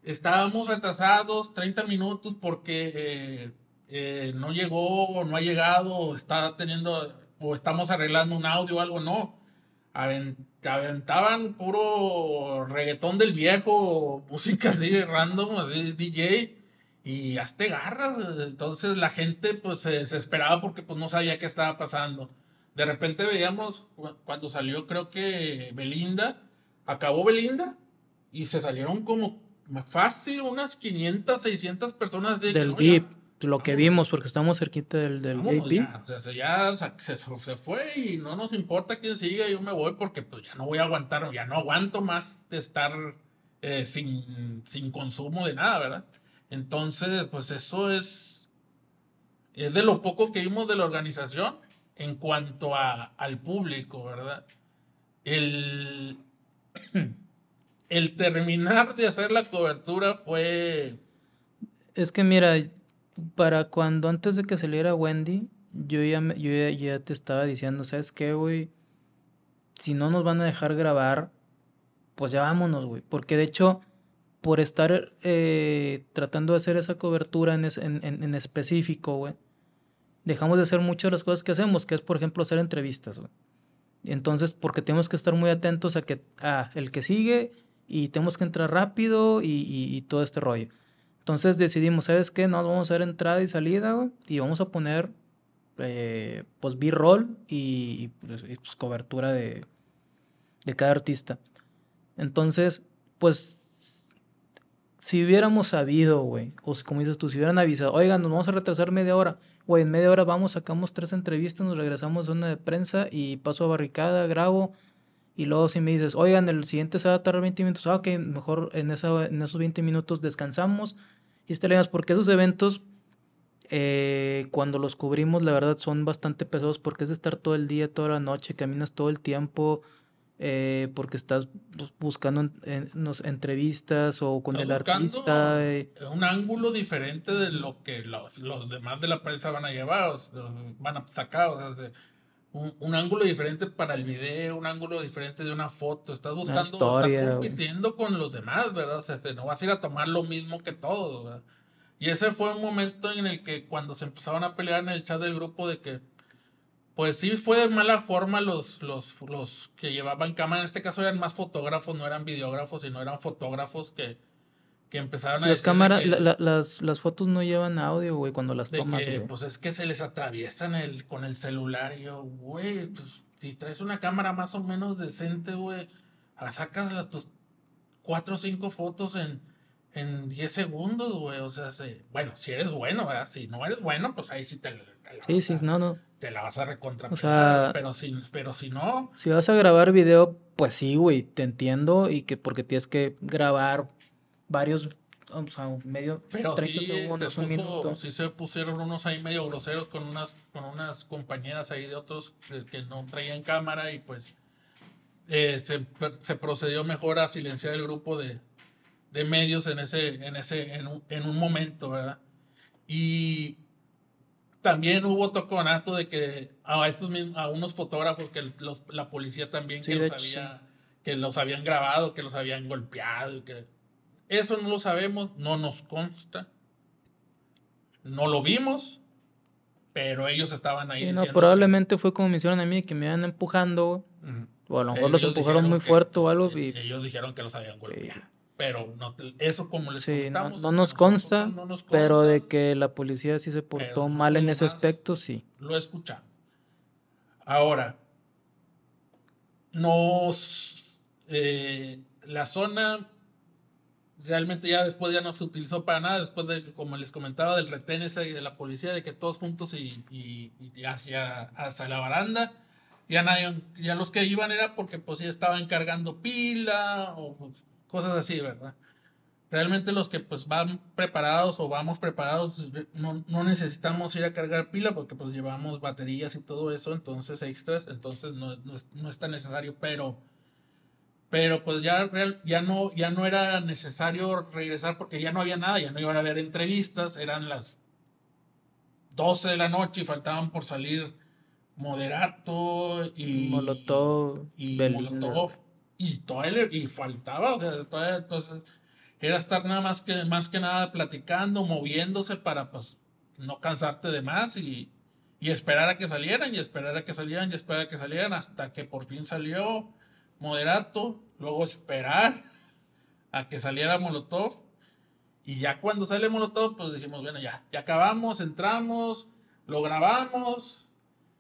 estábamos retrasados 30 minutos porque eh, eh, no llegó o no ha llegado o está teniendo o estamos arreglando un audio o algo, no. Aventaban puro reggaetón del viejo, música así random, así DJ, y hasta garras. Entonces la gente pues se desesperaba porque pues no sabía qué estaba pasando. De repente veíamos, cuando salió creo que Belinda, acabó Belinda y se salieron como fácil unas 500, 600 personas del VIP. lo que vimos, porque estamos cerquita del, del Ya, se, fue y no nos importa quién siga, yo me voy porque pues ya no voy a aguantar, ya no aguanto más de estar eh, sin, sin consumo de nada, ¿verdad? Entonces, pues eso es, es de lo poco que vimos de la organización en cuanto a, al público, ¿verdad? El, el terminar de hacer la cobertura fue... Es que mira, para cuando antes de que saliera Wendy, yo ya, yo ya, ya te estaba diciendo, ¿sabes qué, güey? Si no nos van a dejar grabar, pues ya vámonos, güey. Porque de hecho, por estar eh, tratando de hacer esa cobertura en, específico, güey, dejamos de hacer muchas de las cosas que hacemos, que es, por ejemplo, hacer entrevistas, güey. Entonces, porque tenemos que estar muy atentos a que el que sigue y tenemos que entrar rápido y, todo este rollo. Entonces decidimos, ¿sabes qué? Nos vamos a hacer entrada y salida, güey, y vamos a poner, eh, pues, B-roll y, pues, pues, cobertura de, de cada artista. Entonces, pues si hubiéramos sabido, güey, o como dices tú, si hubieran avisado, oigan, nos vamos a retrasar media hora, güey, en media hora vamos, sacamos tres entrevistas, nos regresamos a una de prensa y paso a barricada, grabo, y luego si me dices, oigan, el siguiente se va a tardar 20 minutos, ah, ok, mejor en, esa, en esos 20 minutos descansamos y estaremos, porque esos eventos, eh, cuando los cubrimos, la verdad son bastante pesados porque es de estar todo el día, toda la noche, caminas todo el tiempo, eh, porque estás pues, buscando en, nos, entrevistas o con el artista. Eh. Un ángulo diferente de lo que los, demás de la prensa van a llevar, van a sacar, un, ángulo diferente para el video, un ángulo diferente de una foto, estás buscando, historia, estás compitiendo con los demás, ¿verdad? no vas a ir a tomar lo mismo que todos, Y ese fue un momento en el que cuando se empezaron a pelear en el chat del grupo de que pues sí fue de mala forma los, los, los que llevaban cámara. En este caso eran más fotógrafos, no eran videógrafos, sino eran fotógrafos que, que empezaron a... Las cámaras, las, las, fotos no llevan audio, güey, cuando las tomas. Que, pues es que se les atraviesan el, con el celular. Y yo, güey, pues si traes una cámara más o menos decente, güey, ah, sacas las tus cuatro o cinco fotos en en 10 segundos, güey. O sea, bueno, si eres bueno, ¿verdad? Si no eres bueno, pues ahí sí te, la vas a recontra. O sea, pero si, pero si no. Si vas a grabar video, pues sí, güey, te entiendo. Y que porque tienes que grabar varios. O sea, medio. Pero 30 sí, segundos, se un se pusieron unos ahí medio groseros con unas, con unas compañeras ahí de otros que no traían cámara y pues. Eh, se procedió mejor a silenciar el grupo de, de medios en ese, en ese, en un, momento, ¿verdad? Y también hubo toconato de que a estos a unos fotógrafos que la policía también que los había, que los habían grabado, que los habían golpeado, que eso no lo sabemos, no nos consta, no lo vimos, pero ellos estaban ahí. diciendo, no, probablemente fue como me hicieron a mí, que me iban empujando, bueno o a lo mejor los empujaron muy fuerte o algo. Y, ellos dijeron que los habían golpeado pero eso como les comentamos no, nos consta, pero de que la policía sí se portó mal en ese aspecto, sí. Lo escuchamos. Ahora, nos eh, la zona realmente ya después ya no se utilizó para nada, después de, como les comentaba, del retén ese de la policía, de que todos juntos y, hacia, la baranda, ya nadie, ya los que iban era porque pues ya estaban cargando pila o pues, cosas así, ¿verdad? Realmente los que pues van preparados o vamos preparados, no, necesitamos ir a cargar pila porque pues llevamos baterías y todo eso, entonces extras, entonces no, no, es, tan necesario, pero, pero pues ya, ya, no, ya no era necesario regresar porque ya no había nada, ya no iban a haber entrevistas, eran las 12 de la noche y faltaban por salir Moderato y Molotov, y Molotov y todo y faltaba, o sea, todo, entonces pues, era estar nada más que, más que nada platicando, moviéndose para pues no cansarte de más y, y esperar a que salieran y esperar a que salieran y esperar a que salieran hasta que por fin salió Moderato, luego esperar a que saliera Molotov y ya cuando sale Molotov pues dijimos, bueno, ya, ya acabamos, entramos, lo grabamos,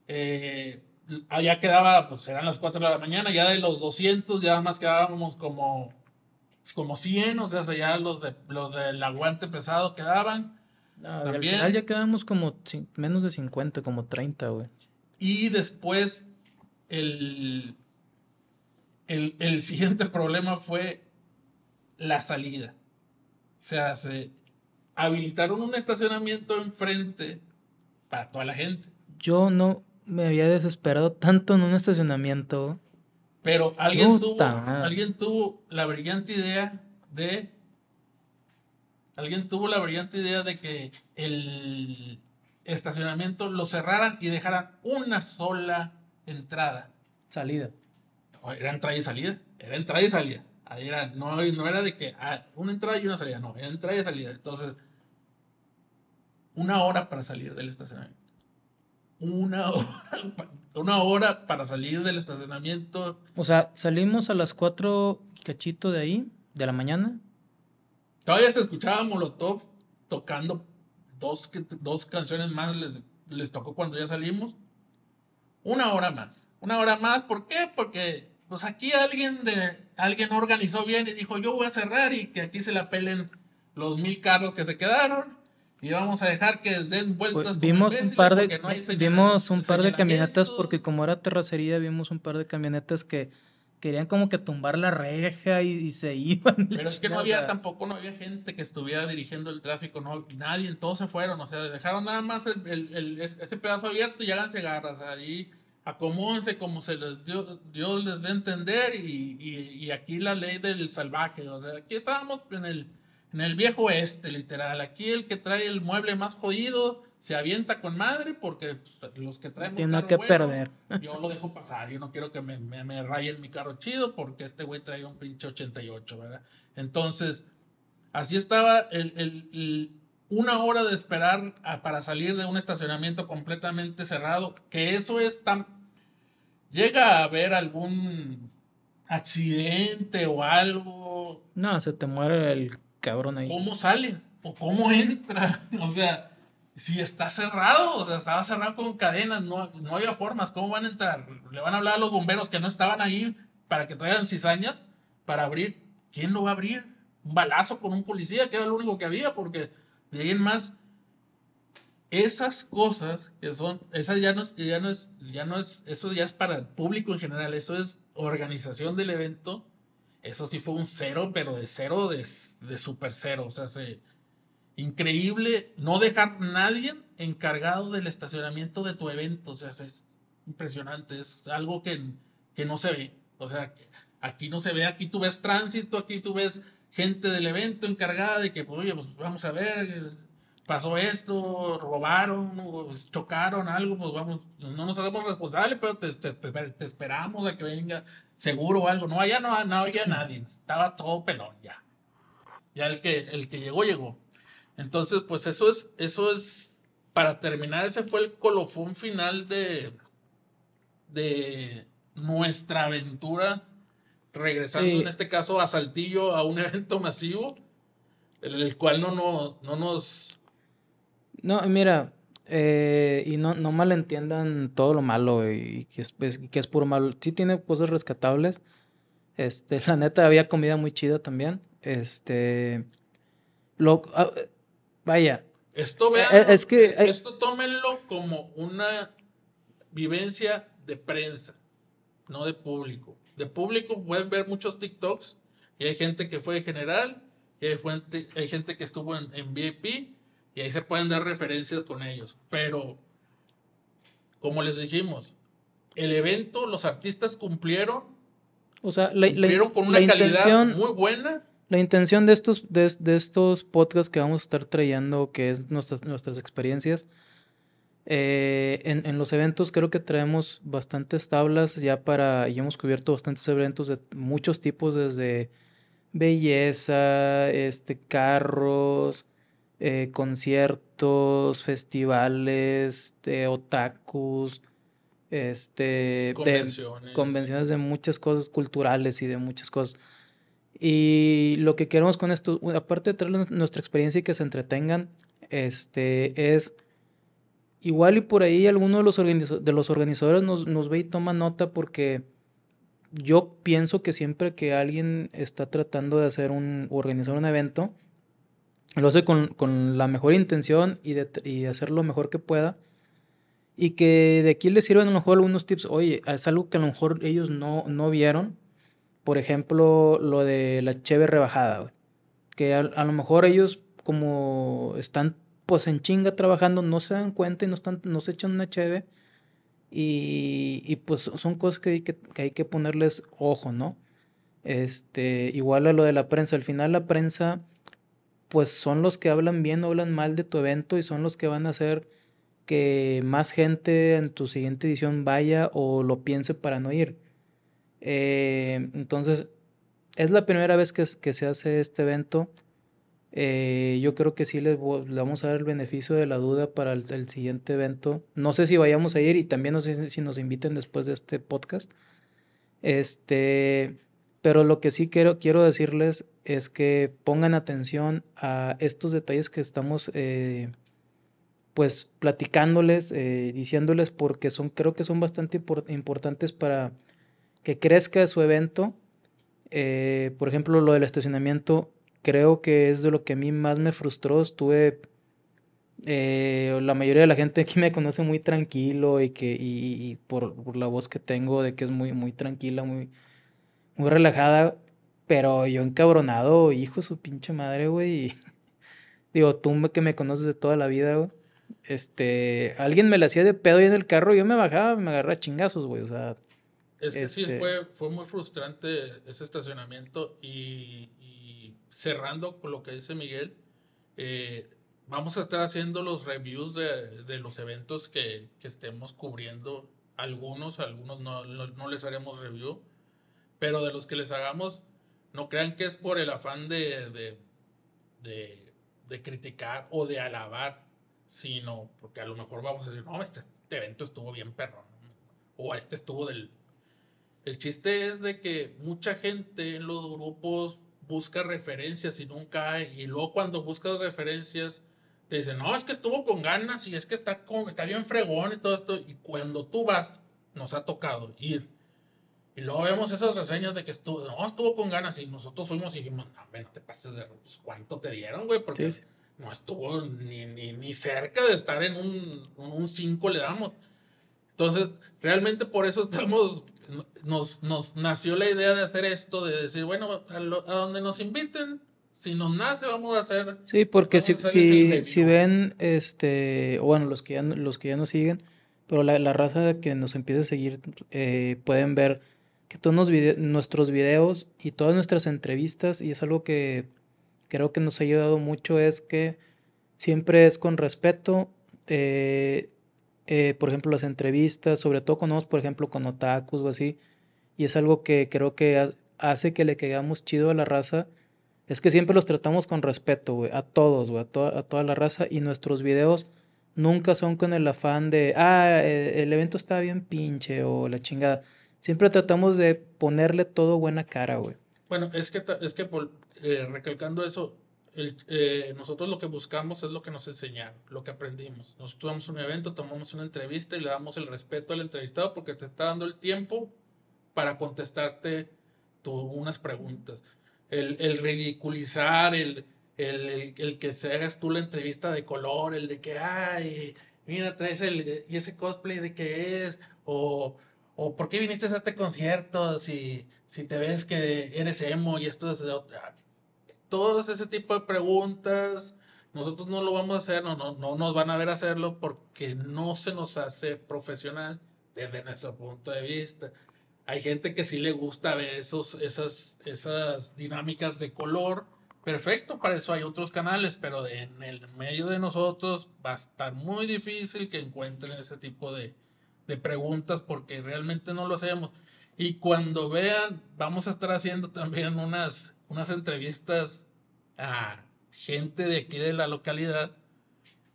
eh, allá quedaba, pues eran las 4 de la mañana, ya de los 200 ya más quedábamos como, como 100, o sea, ya los, de, los del aguante pesado quedaban. También. Al final ya quedábamos como menos de 50, como 30, güey. Y después el, el, el siguiente problema fue la salida. O sea, se habilitaron un estacionamiento enfrente para toda la gente. Yo no, me había desesperado tanto en un estacionamiento. Pero alguien tuvo, alguien tuvo la brillante idea de. Alguien tuvo la brillante idea de que el estacionamiento lo cerraran y dejaran una sola entrada. Salida. era entrada y salida. Era entrada y salida. era, no, era de que ah, una entrada y una salida. No, era entrada y salida. Entonces, una hora para salir del estacionamiento una hora, una hora para salir del estacionamiento. O sea, salimos a las cuatro cachito de ahí, de la mañana. Todavía se escuchaba Molotov tocando dos, dos canciones más, les, les tocó cuando ya salimos. Una hora más, una hora más, ¿por qué? Porque pues aquí alguien, de, alguien organizó bien y dijo, yo voy a cerrar y que aquí se la pelen los mil carros que se quedaron y vamos a dejar que den vueltas. Pues, vimos, un par de, un par de camionetas porque como era terracería vimos un par de camionetas que querían como que tumbar la reja y, se iban. Pero es que no había tampoco, no había gente que estuviera dirigiendo el tráfico, no, nadie, todos se fueron, o sea, dejaron nada más el, ese pedazo abierto y háganse garras ahí, acomódense como se les dio, Dios les dé entender y aquí la ley del salvaje, o sea, aquí estábamos en el en el viejo este, literal. Aquí el que trae el mueble más jodido se avienta con madre porque pues, los que traen. Tiene que perder. Yo lo dejo pasar. Yo no quiero que me, me, rayen mi carro chido porque este güey trae un pinche 88, ¿verdad? Entonces, así estaba el, una hora de esperar para salir de un estacionamiento completamente cerrado, que eso es tan... Llega a haber algún accidente o algo. No, se te muere el cabrón ahí. ¿Cómo sale? ¿O cómo entra? O sea, si está cerrado, o sea, estaba cerrado con cadenas, no, no había formas, ¿cómo van a entrar? Le van a hablar a los bomberos que no estaban ahí para que traigan cizañas para abrir. ¿Quién lo va a abrir? Un balazo con un policía, que era lo único que había, porque de alguien más, esas cosas que son, esas ya no es, ya no es, ya no es, eso ya es para el público en general, eso es organización del evento eso sí fue un cero, pero de cero, de, de super cero. O sea, es increíble no dejar nadie encargado del estacionamiento de tu evento. O sea, es impresionante, es algo que, que no se ve. O sea, aquí no se ve, aquí tú ves tránsito, aquí tú ves gente del evento encargada de que, pues, oye, pues vamos a ver, pasó esto, robaron, chocaron algo, pues vamos, no nos hacemos responsables, pero te, esperamos a que venga seguro o algo. No, allá no, no había nadie, estaba todo pelón ya. Ya el que, el que llegó, llegó. Entonces, pues eso es, eso es, para terminar, ese fue el colofón final de, de nuestra aventura, regresando en este caso a Saltillo, a un evento masivo, el, el cual no, no, no nos... No, mira, eh, y no, no malentiendan todo lo malo y, que, es, pues, que es puro malo. Sí tiene cosas rescatables. Este, la neta, había comida muy chida también. Este. Ah, vaya. Esto eh, vean, eh, esto tómenlo como una vivencia de prensa, no de público. De público pueden ver muchos TikToks y hay gente que fue general, hay, hay gente que estuvo en VIP, y ahí se pueden dar referencias con ellos. Pero, como les dijimos, el evento, los artistas cumplieron. O sea, la, cumplieron con una calidad muy buena. La intención de estos, de, estos podcasts que vamos a estar trayendo, que es nuestras, nuestras experiencias, eh, en, en, los eventos creo que traemos bastantes tablas ya para, y hemos cubierto bastantes eventos de muchos tipos, desde belleza, este, carros, eh, conciertos, festivales, otakus, este, convenciones. De, convenciones de muchas cosas culturales y de muchas cosas. Y lo que queremos con esto, aparte de traerles nuestra experiencia y que se entretengan, este, es igual y por ahí alguno de los, de los organizadores nos, nos ve y toma nota porque yo pienso que siempre que alguien está tratando de hacer un, organizar un evento, lo hace con, la mejor intención y, de, hacer lo mejor que pueda. Y que de aquí les sirven a lo mejor algunos tips. Oye, es algo que a lo mejor ellos no, no vieron. Por ejemplo, lo de la cheve rebajada. Que a, lo mejor ellos, como están pues en chinga trabajando, no se dan cuenta y no, están, no se echan una cheve. Y, y pues son cosas que hay que, ponerles ojo, ¿no? Este, igual a lo de la prensa. Al final la prensa pues son los que hablan bien o hablan mal de tu evento y son los que van a hacer que más gente en tu siguiente edición vaya o lo piense para no ir. Eh, entonces, es la primera vez que, se hace este evento. Eh, yo creo que sí les, le vamos a dar el beneficio de la duda para el, el, siguiente evento. No sé si vayamos a ir y también no sé si nos inviten después de este podcast. Este, pero lo que sí quiero, quiero decirles es que pongan atención a estos detalles que estamos eh, pues platicándoles, eh, diciéndoles, porque son, creo que son bastante importantes para que crezca su evento. Eh, por ejemplo, lo del estacionamiento, creo que es de lo que a mí más me frustró. Estuve la mayoría de la gente aquí me conoce muy tranquilo y que por, por, la voz que tengo de que es muy muy tranquila muy muy relajada, pero yo encabronado, hijo su pinche madre, güey. digo, tú que me conoces de toda la vida, güey. Este, alguien me la hacía de pedo y en el carro, yo me bajaba, me agarraba chingazos, güey, o sea. Es que sí, este fue, fue muy frustrante ese estacionamiento y, cerrando con lo que dice Miguel, eh, vamos a estar haciendo los reviews de, los eventos que, estemos cubriendo. Algunos, algunos no, no les haremos review pero de los que les hagamos, no crean que es por el afán de, criticar o de alabar, sino porque a lo mejor vamos a decir, no, este, este evento estuvo bien perro, o este estuvo del... El chiste es de que mucha gente en los grupos busca referencias y nunca hay, y luego cuando buscas referencias, te dicen, no, es que estuvo con ganas y es que está, con, está bien fregón y todo esto, y cuando tú vas, nos ha tocado ir y luego vemos esas reseñas de que estuvo, no, estuvo con ganas y nosotros fuimos y dijimos, no, te pases de pues, ¿cuánto te dieron, güey? Porque no estuvo ni, ni, cerca de estar en un 5 le damos. Entonces, realmente por eso estamos, nos, nos nació la idea de hacer esto, de decir, bueno, a, donde nos inviten, si nos nace vamos a hacer... Sí, porque si, si, si, ven, este, bueno, los que ya, los que ya nos siguen, pero la, la raza que nos empieza a seguir eh, pueden ver que todos nuestros videos y todas nuestras entrevistas, y es algo que creo que nos ha ayudado mucho, es que siempre es con respeto. Eh, eh, por ejemplo, las entrevistas, sobre todo con nosotros, por ejemplo, con otakus o así, y es algo que creo que hace que le quedamos chido a la raza, es que siempre los tratamos con respeto, a todos, a, toda la raza, y nuestros videos nunca son con el afán de, ah, el, eh, el evento está bien pinche o la chingada. Siempre tratamos de ponerle todo buena cara, güey. Bueno, es que, es que por, eh, recalcando eso, eh, nosotros lo que buscamos es lo que nos enseñaron, lo que aprendimos. Nosotros tomamos un evento, tomamos una entrevista y le damos el respeto al entrevistado porque te está dando el tiempo para contestarte unas preguntas. El, ridiculizar, el, que se hagas tú la entrevista de color, el de que, ay, mira, traes el, eh, ese cosplay de qué es, o o ¿por qué viniste a este concierto si, si te ves que eres emo y esto es ah, Todos ese tipo de preguntas, nosotros no lo vamos a hacer, no, no, no nos van a ver hacerlo porque no se nos hace profesional desde nuestro punto de vista. Hay gente que sí le gusta ver esos, esas, esas dinámicas de color. Perfecto, para eso hay otros canales, pero en el medio de nosotros va a estar muy difícil que encuentren ese tipo de, de preguntas porque realmente no lo hacemos. Y cuando vean, vamos a estar haciendo también unas, unas entrevistas a gente de aquí de la localidad.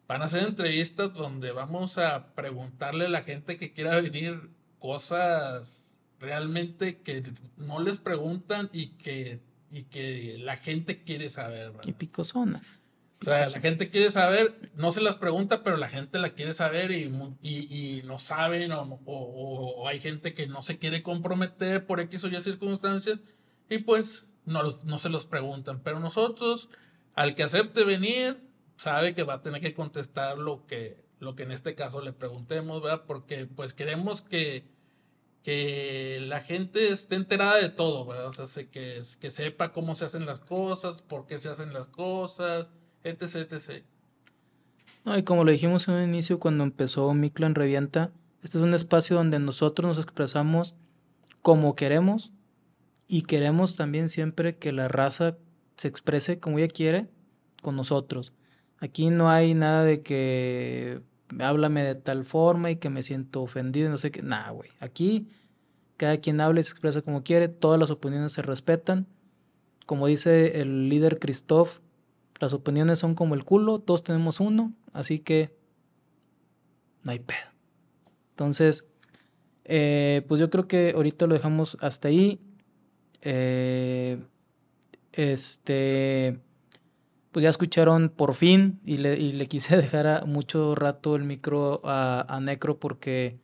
Van a ser entrevistas donde vamos a preguntarle a la gente que quiera venir cosas realmente que no les preguntan y que, y que la gente quiere saber. Y o sea, la gente quiere saber, no se las pregunta, pero la gente la quiere saber y, no saben o, hay gente que no se quiere comprometer por X o Y circunstancias y pues no, se los preguntan. Pero nosotros, al que acepte venir, sabe que va a tener que contestar lo que, lo que en este caso le preguntemos, ¿verdad? Porque pues queremos que, que la gente esté enterada de todo, ¿verdad? O sea, que, que sepa cómo se hacen las cosas, por qué se hacen las cosas etc, etc. No, y como lo dijimos en un inicio cuando empezó Miclo en Revienta, este es un espacio donde nosotros nos expresamos como queremos y queremos también siempre que la raza se exprese como ella quiere con nosotros. Aquí no hay nada de que háblame de tal forma y que me siento ofendido y no sé qué. Nah, güey. Aquí cada quien habla y se expresa como quiere, todas las opiniones se respetan. Como dice el líder Christoph, las opiniones son como el culo, todos tenemos uno, así que no hay pedo. Entonces, eh, pues yo creo que ahorita lo dejamos hasta ahí. Eh, este, pues ya escucharon por fin y le, quise dejar mucho rato el micro a, Necro porque,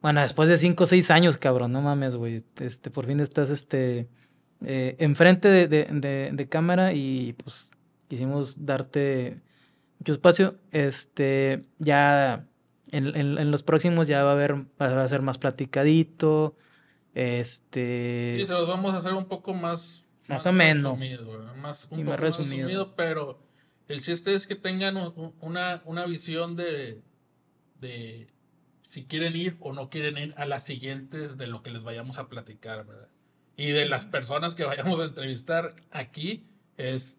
bueno, después de 5 o 6 años, cabrón, no mames, güey, este, por fin estás, este, eh, enfrente de, de cámara y pues quisimos darte mucho espacio. Este, ya en, los próximos ya va a haber, va a ser más platicadito. Este. Sí, se los vamos a hacer un poco más. Más, más ameno. más, un poco más Pero el chiste es que tengan una, una visión de, de si quieren ir o no quieren ir a las siguientes de lo que les vayamos a platicar, ¿verdad? Y de las personas que vayamos a entrevistar aquí es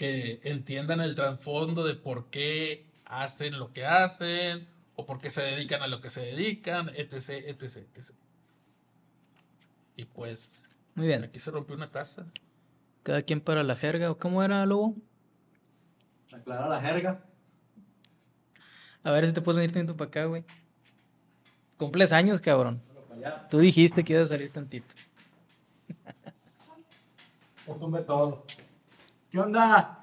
que entiendan el trasfondo de por qué hacen lo que hacen o por qué se dedican a lo que se dedican, etc, etc, etc. Y pues, muy bien. Aquí se rompió una taza. Cada quien para la jerga, ¿o cómo era, Lobo? Aclara la jerga. A ver si te puedes venir tantito para acá, güey. Cumples años, cabrón. Tú dijiste que ibas a salir tantito. Por todo. ¿Qué onda?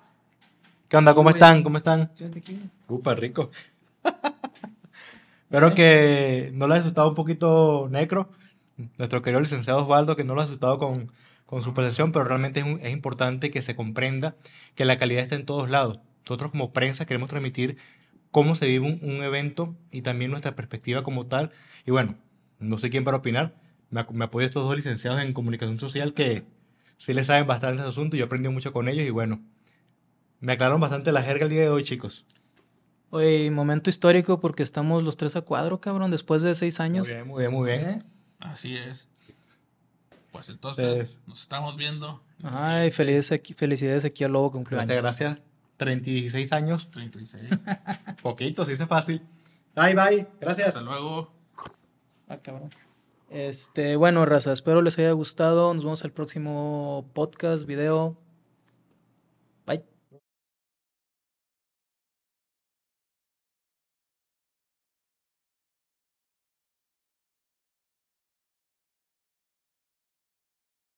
¿Qué onda? ¿Cómo están? ¿Cómo están? Upa, rico. Espero que no lo haya asustado un poquito Necro, nuestro querido licenciado Osvaldo, que no lo ha asustado con, con su presentación, pero realmente es, importante que se comprenda que la calidad está en todos lados. Nosotros como prensa queremos transmitir cómo se vive un, evento y también nuestra perspectiva como tal. Y bueno, no sé quién para opinar. Me, me apoyo estos dos licenciados en comunicación social que, sí les saben bastante ese asunto. Yo aprendí mucho con ellos y bueno, me aclararon bastante la jerga el día de hoy, chicos. Oye, momento histórico porque estamos los tres a cuadro, cabrón, después de seis años. Muy bien, muy bien, muy bien. ¿Eh? Así es. Pues entonces, nos estamos viendo. Ay, felicidades aquí, aquí al Lobo cumpleaños. Muchas gracias. 36 años. 36. Poquito, se dice fácil. Bye, bye. Gracias. Hasta luego. Ah, cabrón. Este, bueno, raza, espero les haya gustado. Nos vemos el próximo podcast, video.